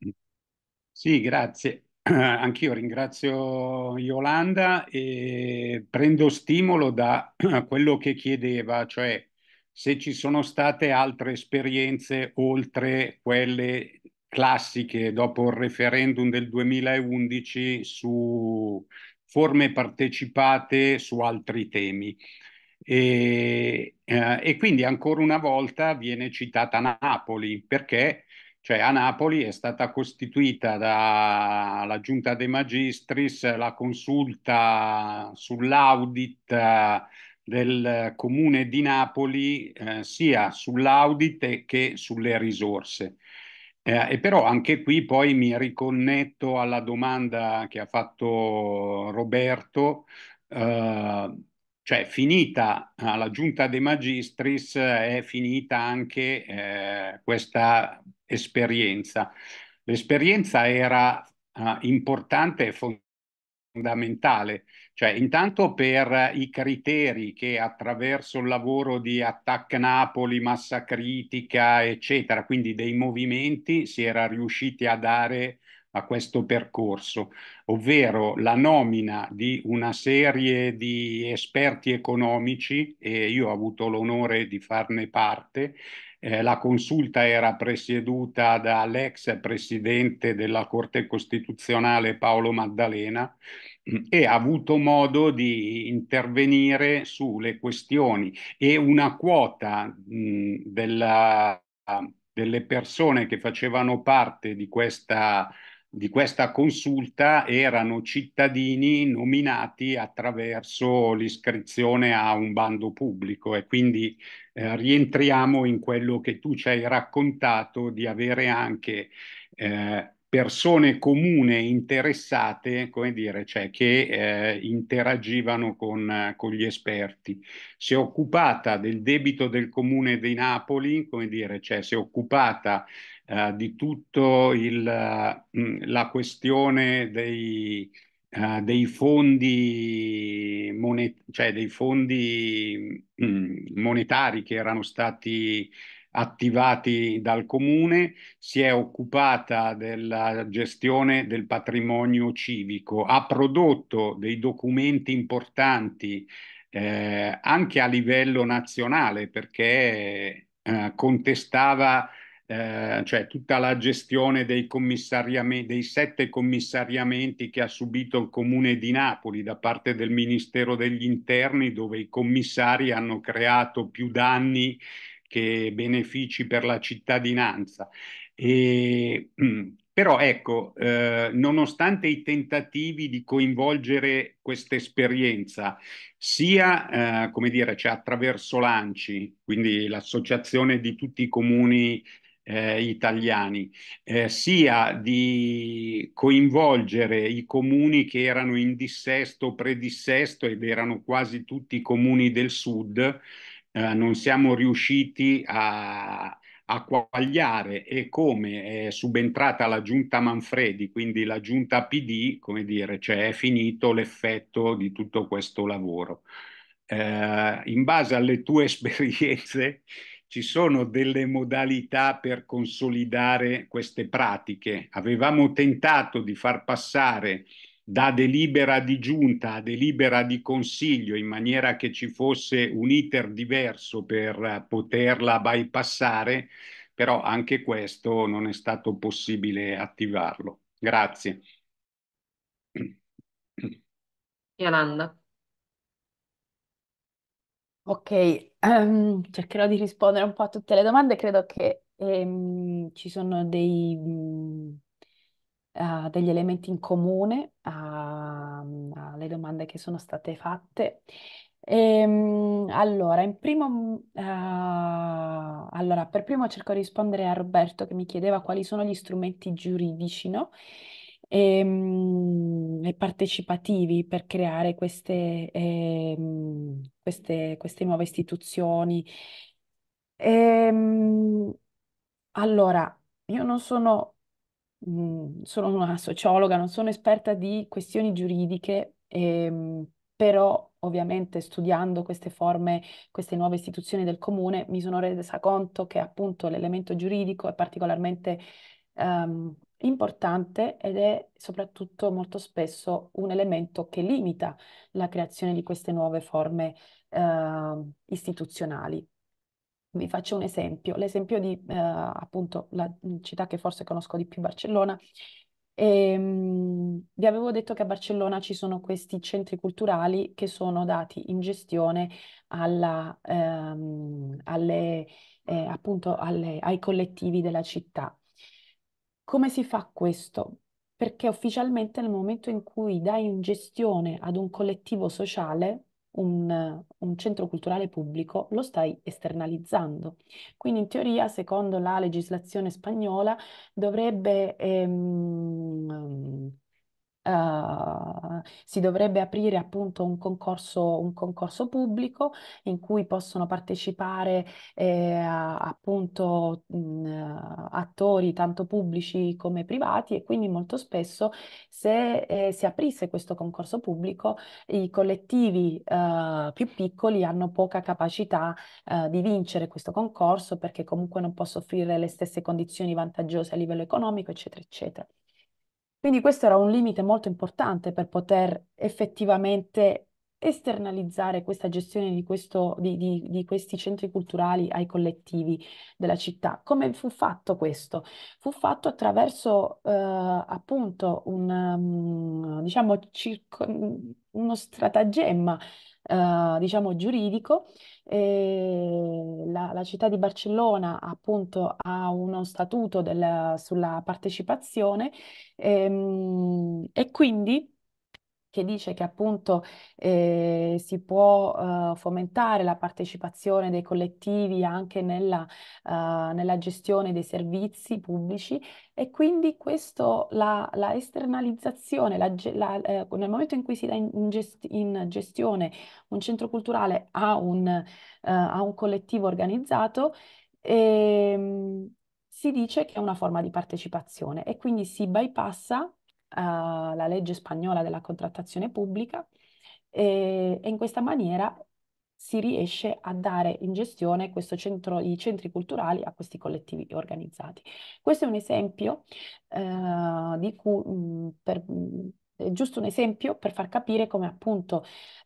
Sì, grazie. Anch'io ringrazio Yolanda e prendo stimolo da quello che chiedeva, cioè se ci sono state altre esperienze oltre quelle classiche dopo il referendum del 2011 su forme partecipate su altri temi. E, eh, e quindi ancora una volta viene citata Napoli perché cioè a Napoli è stata costituita dalla Giunta dei Magistris la consulta sull'audit eh, del comune di Napoli eh, sia sull'audit che sulle risorse. Eh, e però anche qui poi mi riconnetto alla domanda che ha fatto Roberto, eh, cioè finita eh, la giunta dei magistris è finita anche eh, questa esperienza. L'esperienza era uh, importante e fondamentale, cioè intanto per eh, i criteri che attraverso il lavoro di Attacca Napoli, Massa Critica, eccetera, quindi dei movimenti, si era riusciti a dare a questo percorso, ovvero la nomina di una serie di esperti economici, e io ho avuto l'onore di farne parte, eh, la consulta era presieduta dall'ex presidente della Corte Costituzionale Paolo Maddalena e ha avuto modo di intervenire sulle questioni e una quota mh, della, delle persone che facevano parte di questa di questa consulta erano cittadini nominati attraverso l'iscrizione a un bando pubblico e quindi eh, rientriamo in quello che tu ci hai raccontato di avere anche eh, persone comune interessate, come dire, cioè che eh, interagivano con, con, gli esperti. Si è occupata del debito del comune di Napoli, come dire, cioè si è occupata eh, di tutta eh, mm, la questione dei, eh, dei fondi, monet- cioè dei fondi mh, mm, monetari che erano stati attivati dal comune, si è occupata della gestione del patrimonio civico, ha prodotto dei documenti importanti eh, anche a livello nazionale perché eh, contestava eh, cioè tutta la gestione dei, commissariamenti, dei sette commissariamenti che ha subito il comune di Napoli da parte del Ministero degli Interni, dove i commissari hanno creato più danni che benefici per la cittadinanza. E, mm, però ecco, eh, nonostante i tentativi di coinvolgere questa esperienza, sia, eh, come dire, cioè attraverso l'ANCI, quindi l'associazione di tutti i comuni eh, italiani, eh, sia di coinvolgere i comuni che erano in dissesto, predissesto ed erano quasi tutti i comuni del sud, eh, non siamo riusciti a, a quagliare e come è subentrata la giunta Manfredi, quindi la giunta PD, come dire, cioè è finito l'effetto di tutto questo lavoro. Eh, in base alle tue esperienze, ci sono delle modalità per consolidare queste pratiche. Avevamo tentato di far passare da delibera di giunta a delibera di consiglio in maniera che ci fosse un iter diverso per eh, poterla bypassare, però anche questo non è stato possibile attivarlo. Grazie. Yolanda. Ok, Ehm, cercherò di rispondere un po' a tutte le domande. Credo che ehm, ci sono dei, mh, mm, ah, degli elementi in comune a- mm, alle domande che sono state fatte. Ehm, allora, in primo, mm, ah, allora, per primo cerco di rispondere a Roberto che mi chiedeva quali sono gli strumenti giuridici, no? e, ehm, e partecipativi per creare queste, eh, queste, queste nuove istituzioni. E, ehm, allora, io non sono, mm, sono una sociologa, non sono esperta di questioni giuridiche, ehm, però ovviamente studiando queste forme, queste nuove istituzioni del comune, mi sono resa conto che appunto l'elemento giuridico è particolarmente ehm, importante ed è soprattutto molto spesso un elemento che limita la creazione di queste nuove forme eh, istituzionali. Vi faccio un esempio, l'esempio di eh, appunto la città che forse conosco di più, Barcellona. E, ehm, mh, vi avevo detto che a Barcellona ci sono questi centri culturali che sono dati in gestione alla, ehm, alle, eh, appunto alle, ai collettivi della città. Come si fa questo? Perché ufficialmente nel momento in cui dai in gestione ad un collettivo sociale, un, un, centro culturale pubblico, lo stai esternalizzando. Quindi in teoria, secondo la legislazione spagnola, dovrebbe... Ehm, Uh, si dovrebbe aprire appunto un concorso, un concorso pubblico in cui possono partecipare eh, a, appunto mh, attori tanto pubblici come privati e quindi molto spesso se eh, si aprisse questo concorso pubblico i collettivi eh, più piccoli hanno poca capacità eh, di vincere questo concorso perché comunque non posso offrire le stesse condizioni vantaggiose a livello economico eccetera eccetera. Quindi questo era un limite molto importante per poter effettivamente esternalizzare questa gestione di, questo, di, di, di, questi centri culturali ai collettivi della città. Come fu fatto questo? Fu fatto attraverso eh, appunto un, um, diciamo, mm, uno stratagemma eh, diciamo giuridico. La, la, città di Barcellona appunto ha uno statuto del, sulla partecipazione ehm, e quindi che dice che appunto eh, si può eh, fomentare la partecipazione dei collettivi anche nella, eh, nella, gestione dei servizi pubblici e quindi questo, la, la esternalizzazione, la, la, eh, nel momento in cui si dà in, gest in gestione un centro culturale a un, eh, a un collettivo organizzato, ehm, si dice che è una forma di partecipazione e quindi si bypassa eh, la legge spagnola della contrattazione pubblica e, e in questa maniera si riesce a dare in gestione centro, i centri culturali a questi collettivi organizzati. Questo è un esempio eh, di cui, mm, per, mm, è giusto un esempio per far capire come appunto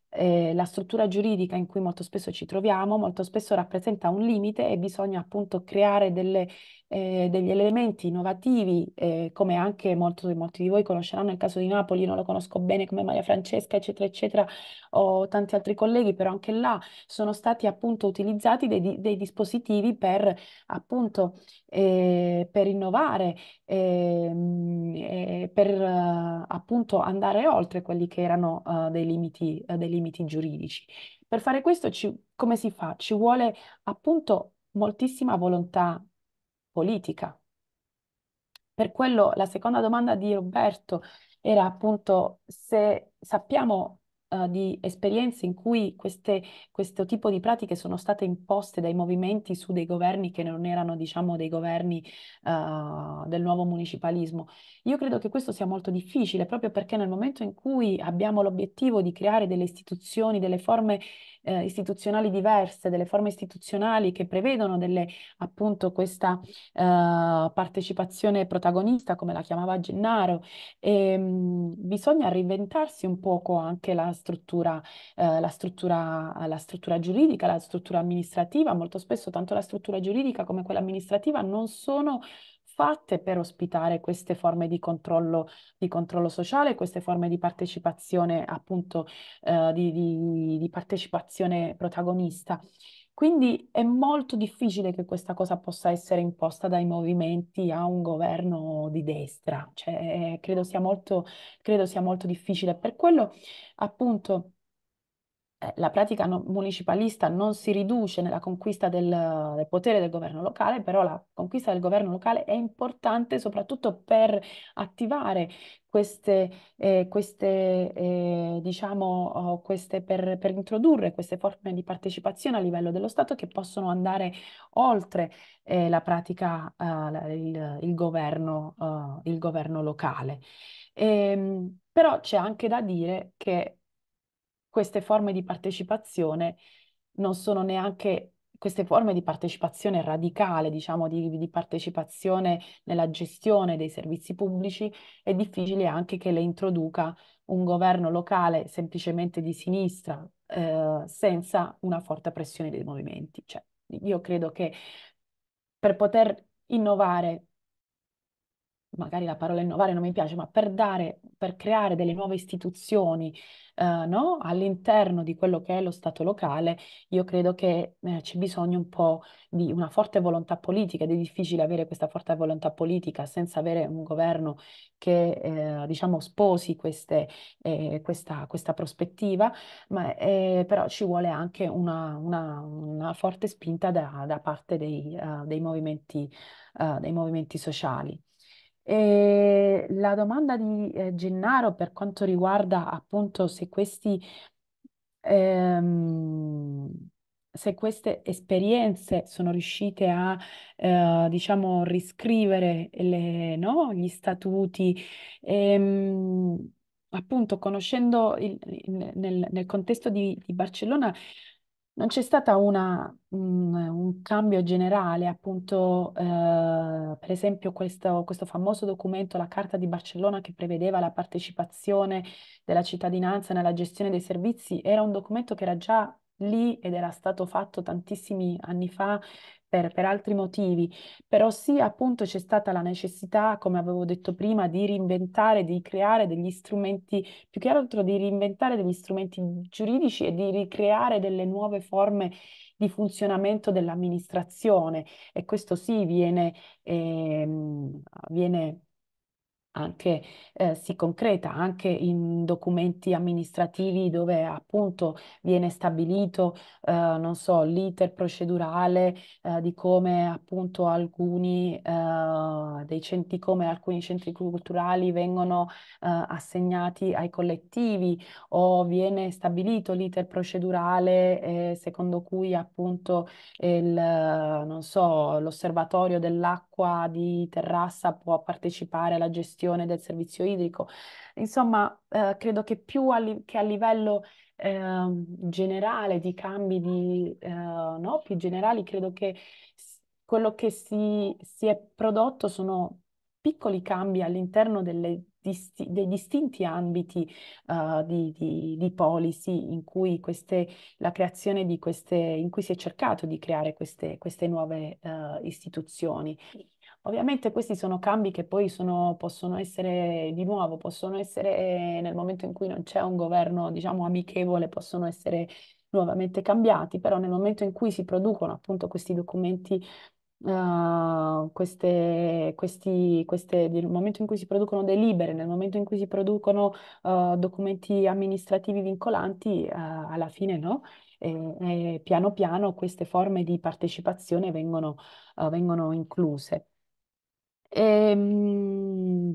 eh, la struttura giuridica in cui molto spesso ci troviamo molto spesso rappresenta un limite e bisogna appunto creare delle eh, degli elementi innovativi, eh, come anche molto, molti di voi conosceranno il caso di Napoli, non lo conosco bene come Maria Francesca, eccetera, eccetera, o tanti altri colleghi, però anche là sono stati appunto utilizzati dei, dei dispositivi per appunto eh, per innovare, ehm, per eh, appunto andare oltre quelli che erano eh, dei limiti, eh, dei limiti giuridici. Per fare questo ci, come si fa? Ci vuole appunto moltissima volontà politica. Per quello la seconda domanda di Roberto era appunto se sappiamo uh, di esperienze in cui queste, questo tipo di pratiche sono state imposte dai movimenti su dei governi che non erano, diciamo, dei governi uh, del nuovo municipalismo. Io credo che questo sia molto difficile proprio perché nel momento in cui abbiamo l'obiettivo di creare delle istituzioni, delle forme eh, istituzionali diverse, delle forme istituzionali che prevedono delle, appunto questa eh, partecipazione protagonista, come la chiamava Gennaro, e, ehm, mh, bisogna reinventarsi un poco anche la, struttura, eh, la, struttura, la struttura giuridica, la struttura amministrativa, molto spesso tanto la struttura giuridica come quella amministrativa non sono fatte per ospitare queste forme di controllo, di controllo sociale, queste forme di partecipazione appunto eh, di, di, di partecipazione protagonista. Quindi è molto difficile che questa cosa possa essere imposta dai movimenti a un governo di destra, cioè, eh, credo, sia molto, credo sia molto difficile. Per quello appunto eh, la pratica municipalista non si riduce nella conquista del, del, potere del governo locale, però la conquista del governo locale è importante soprattutto per attivare queste, eh, queste eh, diciamo, oh, queste per, per, introdurre queste forme di partecipazione a livello dello Stato che possono andare oltre eh, la pratica, eh, il, il, governo, eh, il, governo, locale. Ehm, però c'è anche da dire che queste forme di partecipazione non sono neanche queste forme di partecipazione radicale, diciamo di, di, partecipazione nella gestione dei servizi pubblici, è difficile anche che le introduca un governo locale semplicemente di sinistra, eh, senza una forte pressione dei movimenti. Cioè, io credo che per poter innovare magari la parola innovare non mi piace, ma per dare, per creare delle nuove istituzioni, eh, no? All'interno di quello che è lo Stato locale, io credo che eh, c'è bisogno un po' di una forte volontà politica ed è difficile avere questa forte volontà politica senza avere un governo che, eh, diciamo, sposi queste, eh, questa, questa, prospettiva, ma eh, però ci vuole anche una, una, una forte spinta da, da parte dei, uh, dei, movimenti, uh, dei movimenti sociali. E la domanda di eh, Gennaro per quanto riguarda appunto se questi, ehm, se queste esperienze sono riuscite a, eh, diciamo, riscrivere le, no? gli statuti, ehm, appunto conoscendo il, il, nel, nel, contesto di, di Barcellona, non c'è stato un, un cambio generale, appunto, eh, per esempio questo, questo famoso documento, la Carta di Barcellona, che prevedeva la partecipazione della cittadinanza nella gestione dei servizi, era un documento che era già lì ed era stato fatto tantissimi anni fa per, per, altri motivi, però sì, appunto c'è stata la necessità, come avevo detto prima, di reinventare, di creare degli strumenti, più che altro di reinventare degli strumenti giuridici e di ricreare delle nuove forme di funzionamento dell'amministrazione e questo sì viene, eh, viene anche, eh, si concreta anche in documenti amministrativi dove appunto viene stabilito, eh, non so, l'iter procedurale eh, di come appunto alcuni, eh, dei centri, come alcuni centri culturali vengono eh, assegnati ai collettivi o viene stabilito l'iter procedurale eh, secondo cui appunto il, non so, l'osservatorio dell'acqua di Terrassa può partecipare alla gestione gestione del servizio idrico. Insomma, eh, credo che più a li- che a livello eh, generale di cambi di, eh, no? più generali, credo che quello che si, si è prodotto sono piccoli cambi all'interno delle dei distinti ambiti uh, di, di, di, policy in cui queste, la creazione di queste, in cui si è cercato di creare queste, queste nuove uh, istituzioni. Ovviamente questi sono cambi che poi sono, possono essere di nuovo, possono essere eh, nel momento in cui non c'è un governo, diciamo, amichevole, possono essere nuovamente cambiati, però nel momento in cui si producono appunto questi documenti Uh, queste, questi, queste, nel momento in cui si producono delibere, nel momento in cui si producono uh, documenti amministrativi vincolanti, uh, alla fine no? E, e piano piano queste forme di partecipazione vengono, ah, vengono incluse. Ehm,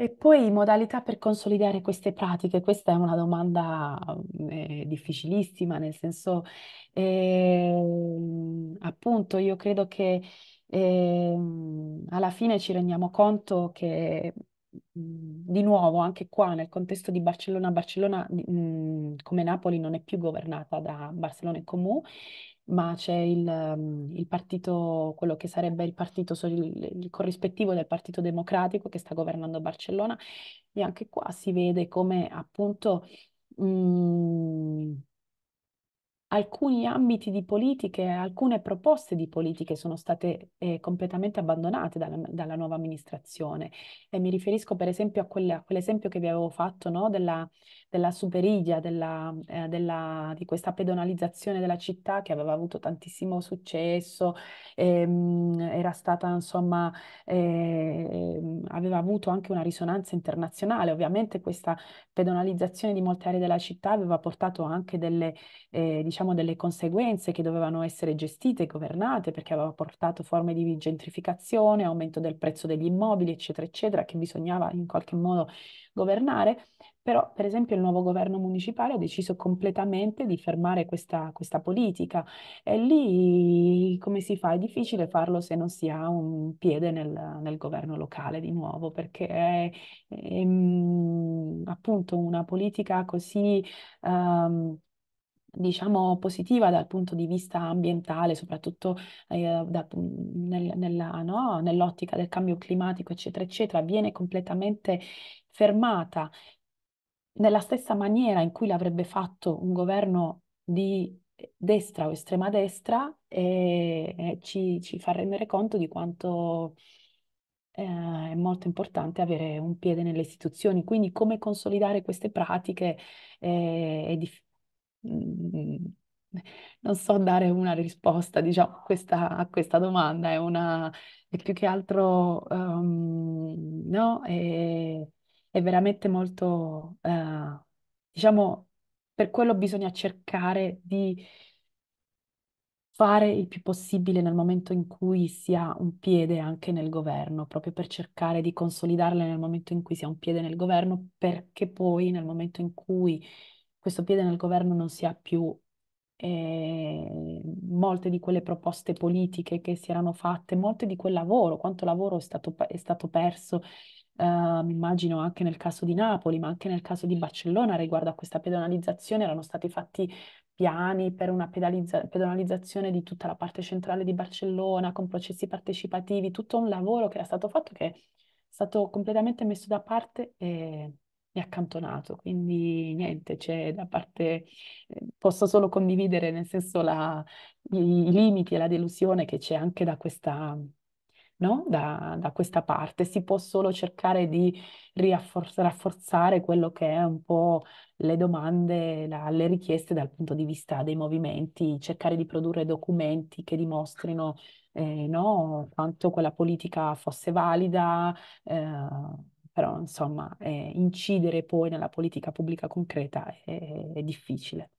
E, poi modalità per consolidare queste pratiche, questa è una domanda mm, eh, difficilissima, nel senso, ehm, appunto, io credo che ehm, alla fine ci rendiamo conto che mm, di nuovo, anche qua nel contesto di Barcellona, Barcellona mh, mm, come Napoli non è più governata da Barcellona e Comú ma c'è il, ehm, il partito, quello che sarebbe il partito, il, il corrispettivo del Partito Democratico che sta governando Barcellona e anche qua si vede come appunto... Mh, mhmm, alcuni ambiti di politiche, alcune proposte di politiche sono state eh, completamente abbandonate dalla, dalla nuova amministrazione. E mi riferisco per esempio a, quella, a quell'esempio che vi avevo fatto no? della, della superiglia, della, eh, della, di questa pedonalizzazione della città che aveva avuto tantissimo successo, ehm, era stata insomma, eh, aveva avuto anche una risonanza internazionale. Ovviamente questa pedonalizzazione di molte aree della città aveva portato anche delle, Eh, diciamo, diciamo, delle conseguenze che dovevano essere gestite e governate perché aveva portato forme di gentrificazione, aumento del prezzo degli immobili, eccetera, eccetera, che bisognava in qualche modo governare. Però, per esempio, il nuovo governo municipale ha deciso completamente di fermare questa, questa politica e lì come si fa? È difficile farlo se non si ha un piede nel, nel governo locale di nuovo, perché è, è, è mm, appunto una politica così... Um, diciamo, positiva dal punto di vista ambientale, soprattutto eh, nel, no? nell'ottica del cambio climatico, eccetera, eccetera, viene completamente fermata nella stessa maniera in cui l'avrebbe fatto un governo di destra o estrema destra e, e ci, ci, fa rendere conto di quanto eh, è molto importante avere un piede nelle istituzioni. Quindi come consolidare queste pratiche eh, è difficile Mm, non so dare una risposta, diciamo, a questa, a questa domanda, è, una, è più che altro, um, no, è, è, veramente molto, uh, diciamo, per quello bisogna cercare di fare il più possibile nel momento in cui si ha un piede anche nel governo, proprio per cercare di consolidarle nel momento in cui si ha un piede nel governo, perché poi nel momento in cui questo piede nel governo non si ha più. E ehm, molte di quelle proposte politiche che si erano fatte, molte di quel lavoro, quanto lavoro è stato, è stato perso, Uh, ehm, mi immagino anche nel caso di Napoli, ma anche nel caso di Barcellona riguardo a questa pedonalizzazione, erano stati fatti piani per una pedalizza- pedonalizzazione di tutta la parte centrale di Barcellona con processi partecipativi, tutto un lavoro che era stato fatto che è stato completamente messo da parte e accantonato. Quindi niente, c'è da parte, eh, posso solo condividere nel senso la, i, i limiti e la delusione che c'è anche da questa, no? Da, da, questa parte, si può solo cercare di rafforzare quello che è un po' le domande, la, le richieste dal punto di vista dei movimenti, cercare di produrre documenti che dimostrino eh, no? quanto quella politica fosse valida. Eh, però insomma eh, incidere poi nella politica pubblica concreta è, è difficile.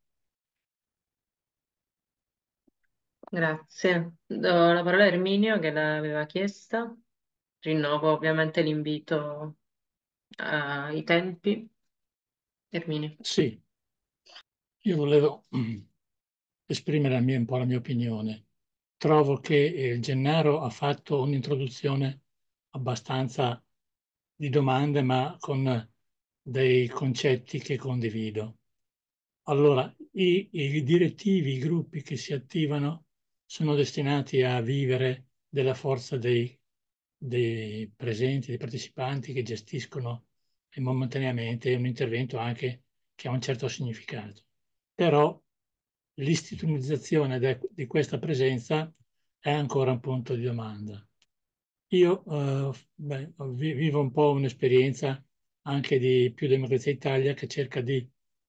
Grazie. Do la parola a Erminio che l'aveva chiesta. Rinnovo ovviamente l'invito ai tempi. Erminio. Sì, io volevo mm, esprimere a me un po' la mia opinione. Trovo che eh, Gennaro ha fatto un'introduzione abbastanza di domande, ma con dei concetti che condivido. Allora, i, i direttivi, i gruppi che si attivano sono destinati a vivere della forza dei, dei presenti, dei partecipanti che gestiscono momentaneamente un intervento anche che ha un certo significato. Però l'istituzionalizzazione di questa presenza è ancora un punto di domanda. Io eh, beh, vivo un po' un'esperienza anche di Più Democrazia Italia che cerca di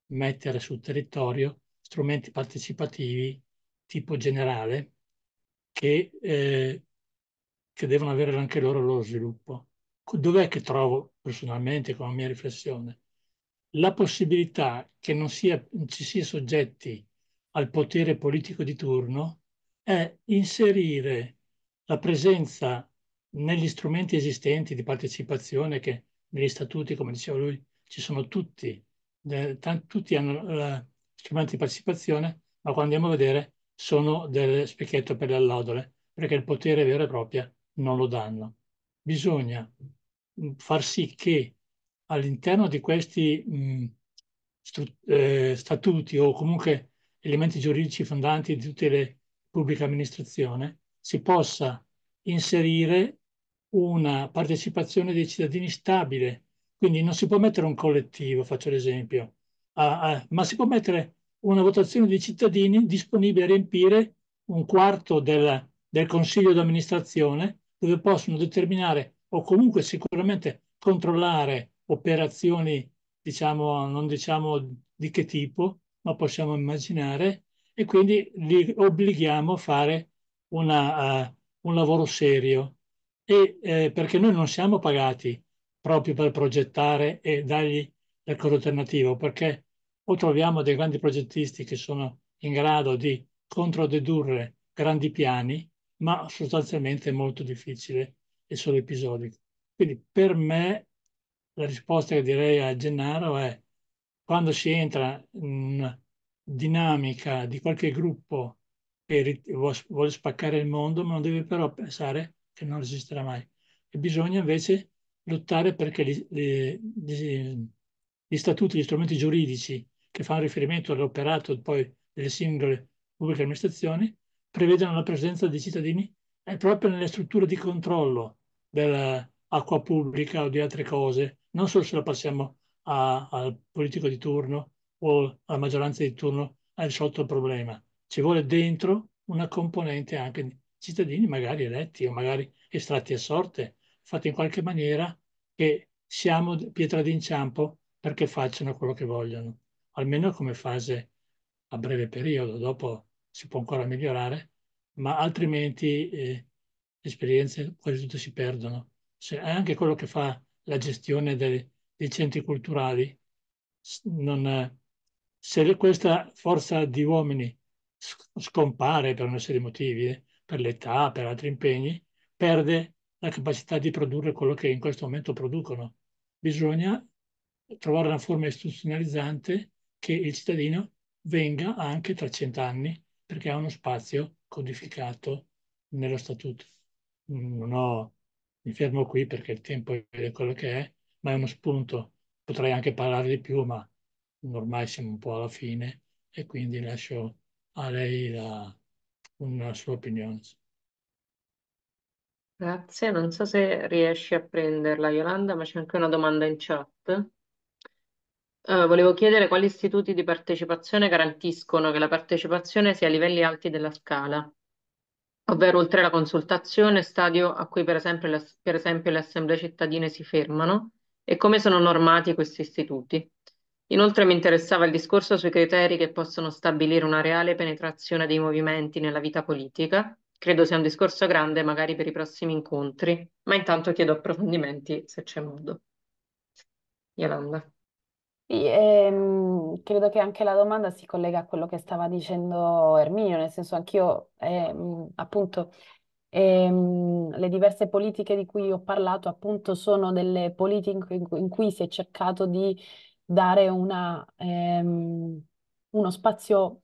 mettere sul territorio strumenti partecipativi tipo generale che, eh, che devono avere anche loro lo sviluppo. Dov'è che trovo personalmente con la mia riflessione? La possibilità che non sia, ci sia soggetti al potere politico di turno è inserire la presenza negli strumenti esistenti di partecipazione che negli statuti, come diceva lui, ci sono tutti, tutti hanno eh, strumenti di partecipazione, ma quando andiamo a vedere sono del specchietto per le allodole, perché il potere vero e proprio non lo danno. Bisogna mm, far sì che all'interno di questi mh, mm, eh, statuti o comunque elementi giuridici fondanti di tutte le pubbliche amministrazioni si possa inserire una partecipazione dei cittadini stabile, quindi non si può mettere un collettivo, faccio l'esempio, ma si può mettere una votazione di cittadini disponibili a riempire un quarto del, del consiglio d'amministrazione dove possono determinare o comunque sicuramente controllare operazioni, diciamo, non diciamo di che tipo, ma possiamo immaginare, e quindi li obblighiamo a fare una, uh, un lavoro serio e, eh, perché noi non siamo pagati proprio per progettare e dargli la cosa alternativa, perché o troviamo dei grandi progettisti che sono in grado di controdedurre grandi piani, ma sostanzialmente è molto difficile e solo episodico. Quindi per me la risposta che direi a Gennaro è quando si entra in dinamica di qualche gruppo che vuole spaccare il mondo, ma non deve però pensare che non resisterà mai. E bisogna invece lottare perché le, le, gli, gli statuti, gli strumenti giuridici che fanno riferimento all'operato poi delle singole pubbliche amministrazioni prevedono la presenza dei cittadini proprio nelle strutture di controllo dell'acqua pubblica o di altre cose, non solo se la passiamo a, al politico di turno o alla maggioranza di turno ha risolto il problema. Ci vuole dentro una componente anche di cittadini magari eletti o magari estratti a sorte, fatti in qualche maniera che siamo pietra d'inciampo perché facciano quello che vogliono, almeno come fase a breve periodo, dopo si può ancora migliorare, ma altrimenti eh, le esperienze quasi tutte si perdono. Se anche quello che fa la gestione dei, dei centri culturali, non, se questa forza di uomini scompare per una serie di motivi, eh, per l'età, per altri impegni, perde la capacità di produrre quello che in questo momento producono. Bisogna trovare una forma istituzionalizzante che il cittadino venga anche tra cent'anni, perché ha uno spazio codificato nello statuto. Non ho, mi fermo qui perché il tempo è quello che è, ma è uno spunto. Potrei anche parlare di più, ma ormai siamo un po' alla fine e quindi lascio a lei la, una sua opinione. Grazie, non so se riesci a prenderla Yolanda, ma c'è anche una domanda in chat. Eh, volevo chiedere quali istituti di partecipazione garantiscono che la partecipazione sia a livelli alti della scala, ovvero oltre la consultazione, stadio a cui per esempio, le, per esempio le assemblee cittadine si fermano, e come sono normati questi istituti? Inoltre mi interessava il discorso sui criteri che possono stabilire una reale penetrazione dei movimenti nella vita politica. Credo sia un discorso grande, magari per i prossimi incontri, ma intanto chiedo approfondimenti se c'è modo. Yolanda. Sì, ehm, credo che anche la domanda si collega a quello che stava dicendo Erminio, nel senso anch'io, ehm, appunto, ehm, le diverse politiche di cui ho parlato, appunto, sono delle politiche in cui, in cui si è cercato di dare una, ehm, uno spazio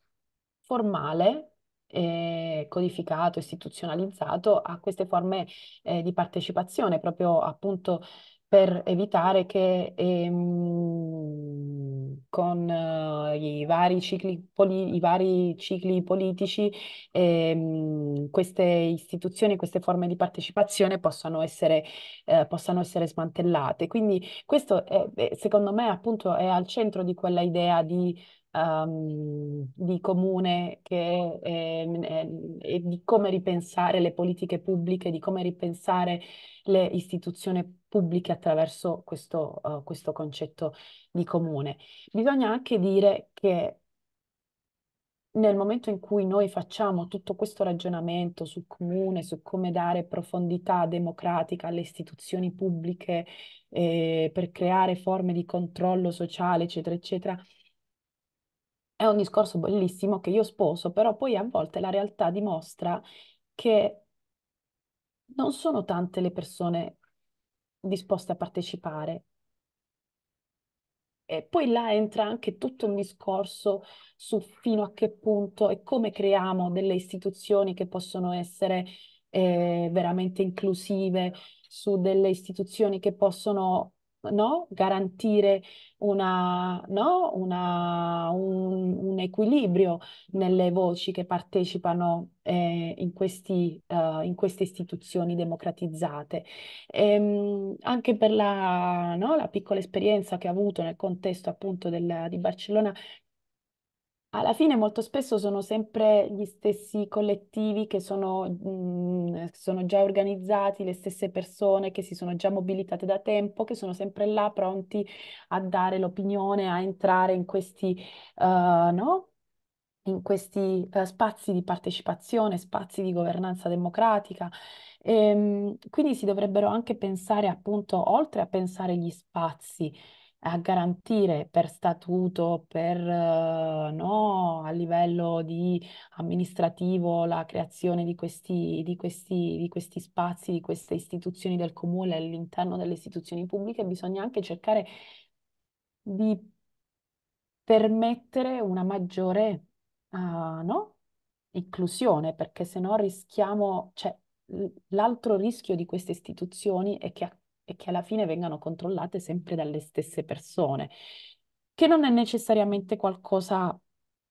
formale eh, codificato, istituzionalizzato a queste forme eh, di partecipazione, proprio appunto per evitare che ehm, con eh, i vari cicli, poli- i vari cicli politici, ehm, queste istituzioni, queste forme di partecipazione possano essere, eh, possano essere smantellate. Quindi questo è, secondo me appunto è al centro di quella idea di um, di comune che, eh, eh, di come ripensare le politiche pubbliche, di come ripensare le istituzioni pubbliche attraverso questo, uh, questo concetto di comune. Bisogna anche dire che nel momento in cui noi facciamo tutto questo ragionamento sul comune, su come dare profondità democratica alle istituzioni pubbliche eh, per creare forme di controllo sociale, eccetera, eccetera, è un discorso bellissimo che io sposo, però poi a volte la realtà dimostra che non sono tante le persone disposte a partecipare. E poi là entra anche tutto un discorso su fino a che punto e come creiamo delle istituzioni che possono essere eh, veramente inclusive, su delle istituzioni che possono no? garantire una, no? una, un, un, equilibrio nelle voci che partecipano eh, in, questi, uh, in, queste istituzioni democratizzate. E, ehm, anche per la, no? la, piccola esperienza che ho avuto nel contesto appunto del, di Barcellona, alla fine molto spesso sono sempre gli stessi collettivi che sono, mh, mhmm, sono già organizzati, le stesse persone che si sono già mobilitate da tempo, che sono sempre là pronti a dare l'opinione, a entrare in questi, eh, no? in questi eh, spazi di partecipazione, spazi di governanza democratica. Ehm, quindi si dovrebbero anche pensare appunto, oltre a pensare gli spazi, a garantire per statuto, per, eh, no, a livello di amministrativo la creazione di questi, di questi, di questi spazi, di queste istituzioni del comune all'interno delle istituzioni pubbliche, bisogna anche cercare di permettere una maggiore uh, no? inclusione, perché se no rischiamo, cioè l'altro rischio di queste istituzioni è che e che alla fine vengano controllate sempre dalle stesse persone, che non è necessariamente qualcosa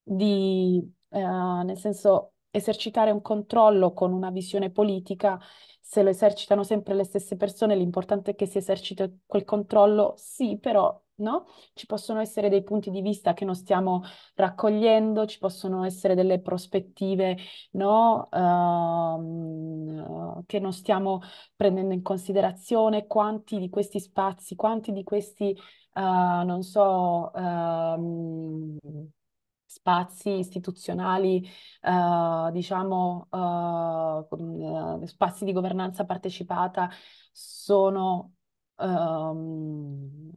di, eh, nel senso, esercitare un controllo con una visione politica, se lo esercitano sempre le stesse persone, l'importante è che si esercita quel controllo, sì, però No? Ci possono essere dei punti di vista che non stiamo raccogliendo, ci possono essere delle prospettive, no? uh, che non stiamo prendendo in considerazione, quanti di questi spazi, quanti di questi, uh, non so, uh, spazi istituzionali, eh, diciamo, eh, spazi di governanza partecipata sono Ehm,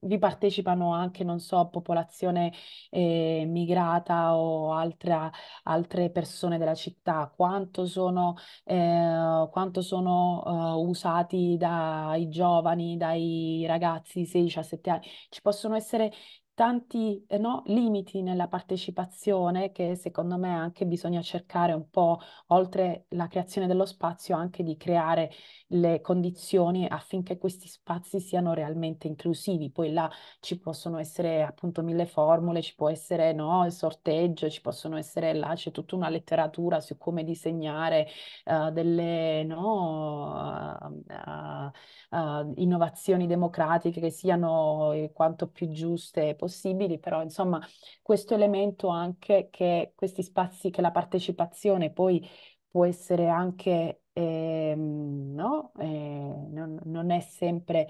vi partecipano anche, non so, popolazione eh, migrata o altra- altre persone della città, quanto sono, eh, quanto sono eh, usati dai giovani, dai ragazzi di 16-17 a anni. Ci possono essere tanti eh, no, limiti nella partecipazione che secondo me anche bisogna cercare un po', oltre la creazione dello spazio, anche di creare le condizioni affinché questi spazi siano realmente inclusivi. Poi là ci possono essere appunto mille formule, ci può essere no, il sorteggio, ci possono essere là, c'è tutta una letteratura su come disegnare uh, delle no, uh, uh, innovazioni democratiche che siano quanto più giuste possibili, però insomma questo elemento anche che questi spazi, che la partecipazione poi può essere anche, eh, no? Eh, non, non, è sempre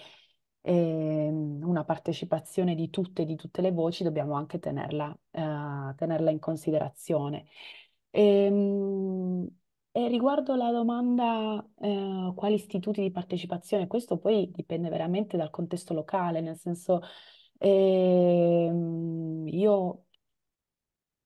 eh, una partecipazione di tutte, di tutte le voci, dobbiamo anche tenerla, eh, tenerla in considerazione. E, ehm, e riguardo la domanda eh, quali istituti di partecipazione, questo poi dipende veramente dal contesto locale, nel senso e ehm, io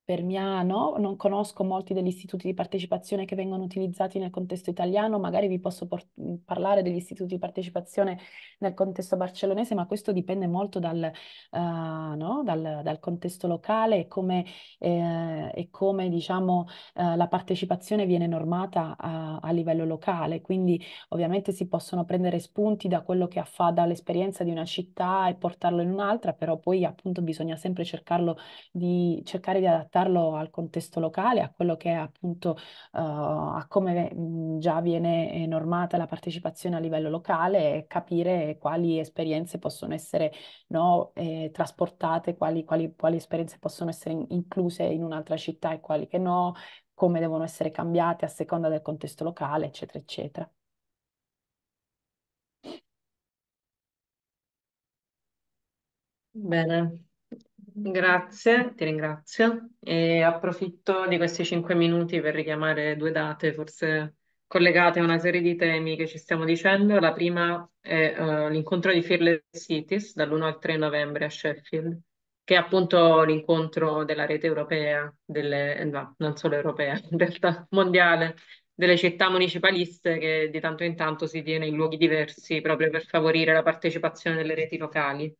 per Miano, non conosco molti degli istituti di partecipazione che vengono utilizzati nel contesto italiano, magari vi posso mm, parlare degli istituti di partecipazione nel contesto barcellonese, ma questo dipende molto dal, uh, no? dal, dal contesto locale e come, eh, e come diciamo, eh, la partecipazione viene normata a, a, livello locale, quindi ovviamente si possono prendere spunti da quello che fa dall'esperienza di una città e portarlo in un'altra, però poi appunto bisogna sempre cercarlo di, cercare di adattare adattarlo al contesto locale, a quello che è appunto, uh, a come mm, già viene eh, normata la partecipazione a livello locale e capire quali esperienze possono essere no, eh, trasportate, quali, quali, quali, esperienze possono essere in incluse in un'altra città e quali che no, come devono essere cambiate a seconda del contesto locale, eccetera, eccetera. Bene, Grazie, ti ringrazio e approfitto di questi cinque minuti per richiamare due date forse collegate a una serie di temi che ci stiamo dicendo. La prima è uh, l'incontro di Fearless Cities dall'1 al 3 novembre a Sheffield, che è appunto l'incontro della rete europea, delle, no, non solo europea, in realtà mondiale, delle città municipaliste che di tanto in tanto si tiene in luoghi diversi proprio per favorire la partecipazione delle reti locali.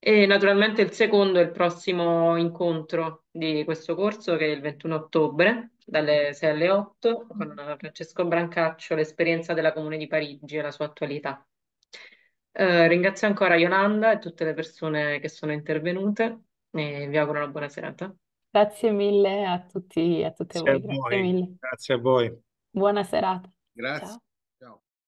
E naturalmente il secondo è il prossimo incontro di questo corso che è il 21 ottobre dalle 6 alle 8 con Francesco Brancaccio, l'esperienza della Comune di Parigi e la sua attualità. Eh, ringrazio ancora Yolanda e tutte le persone che sono intervenute e vi auguro una buona serata. Grazie mille a tutti, e a tutte grazie voi. A voi. Grazie, grazie a voi. Buona serata. Grazie. Ciao.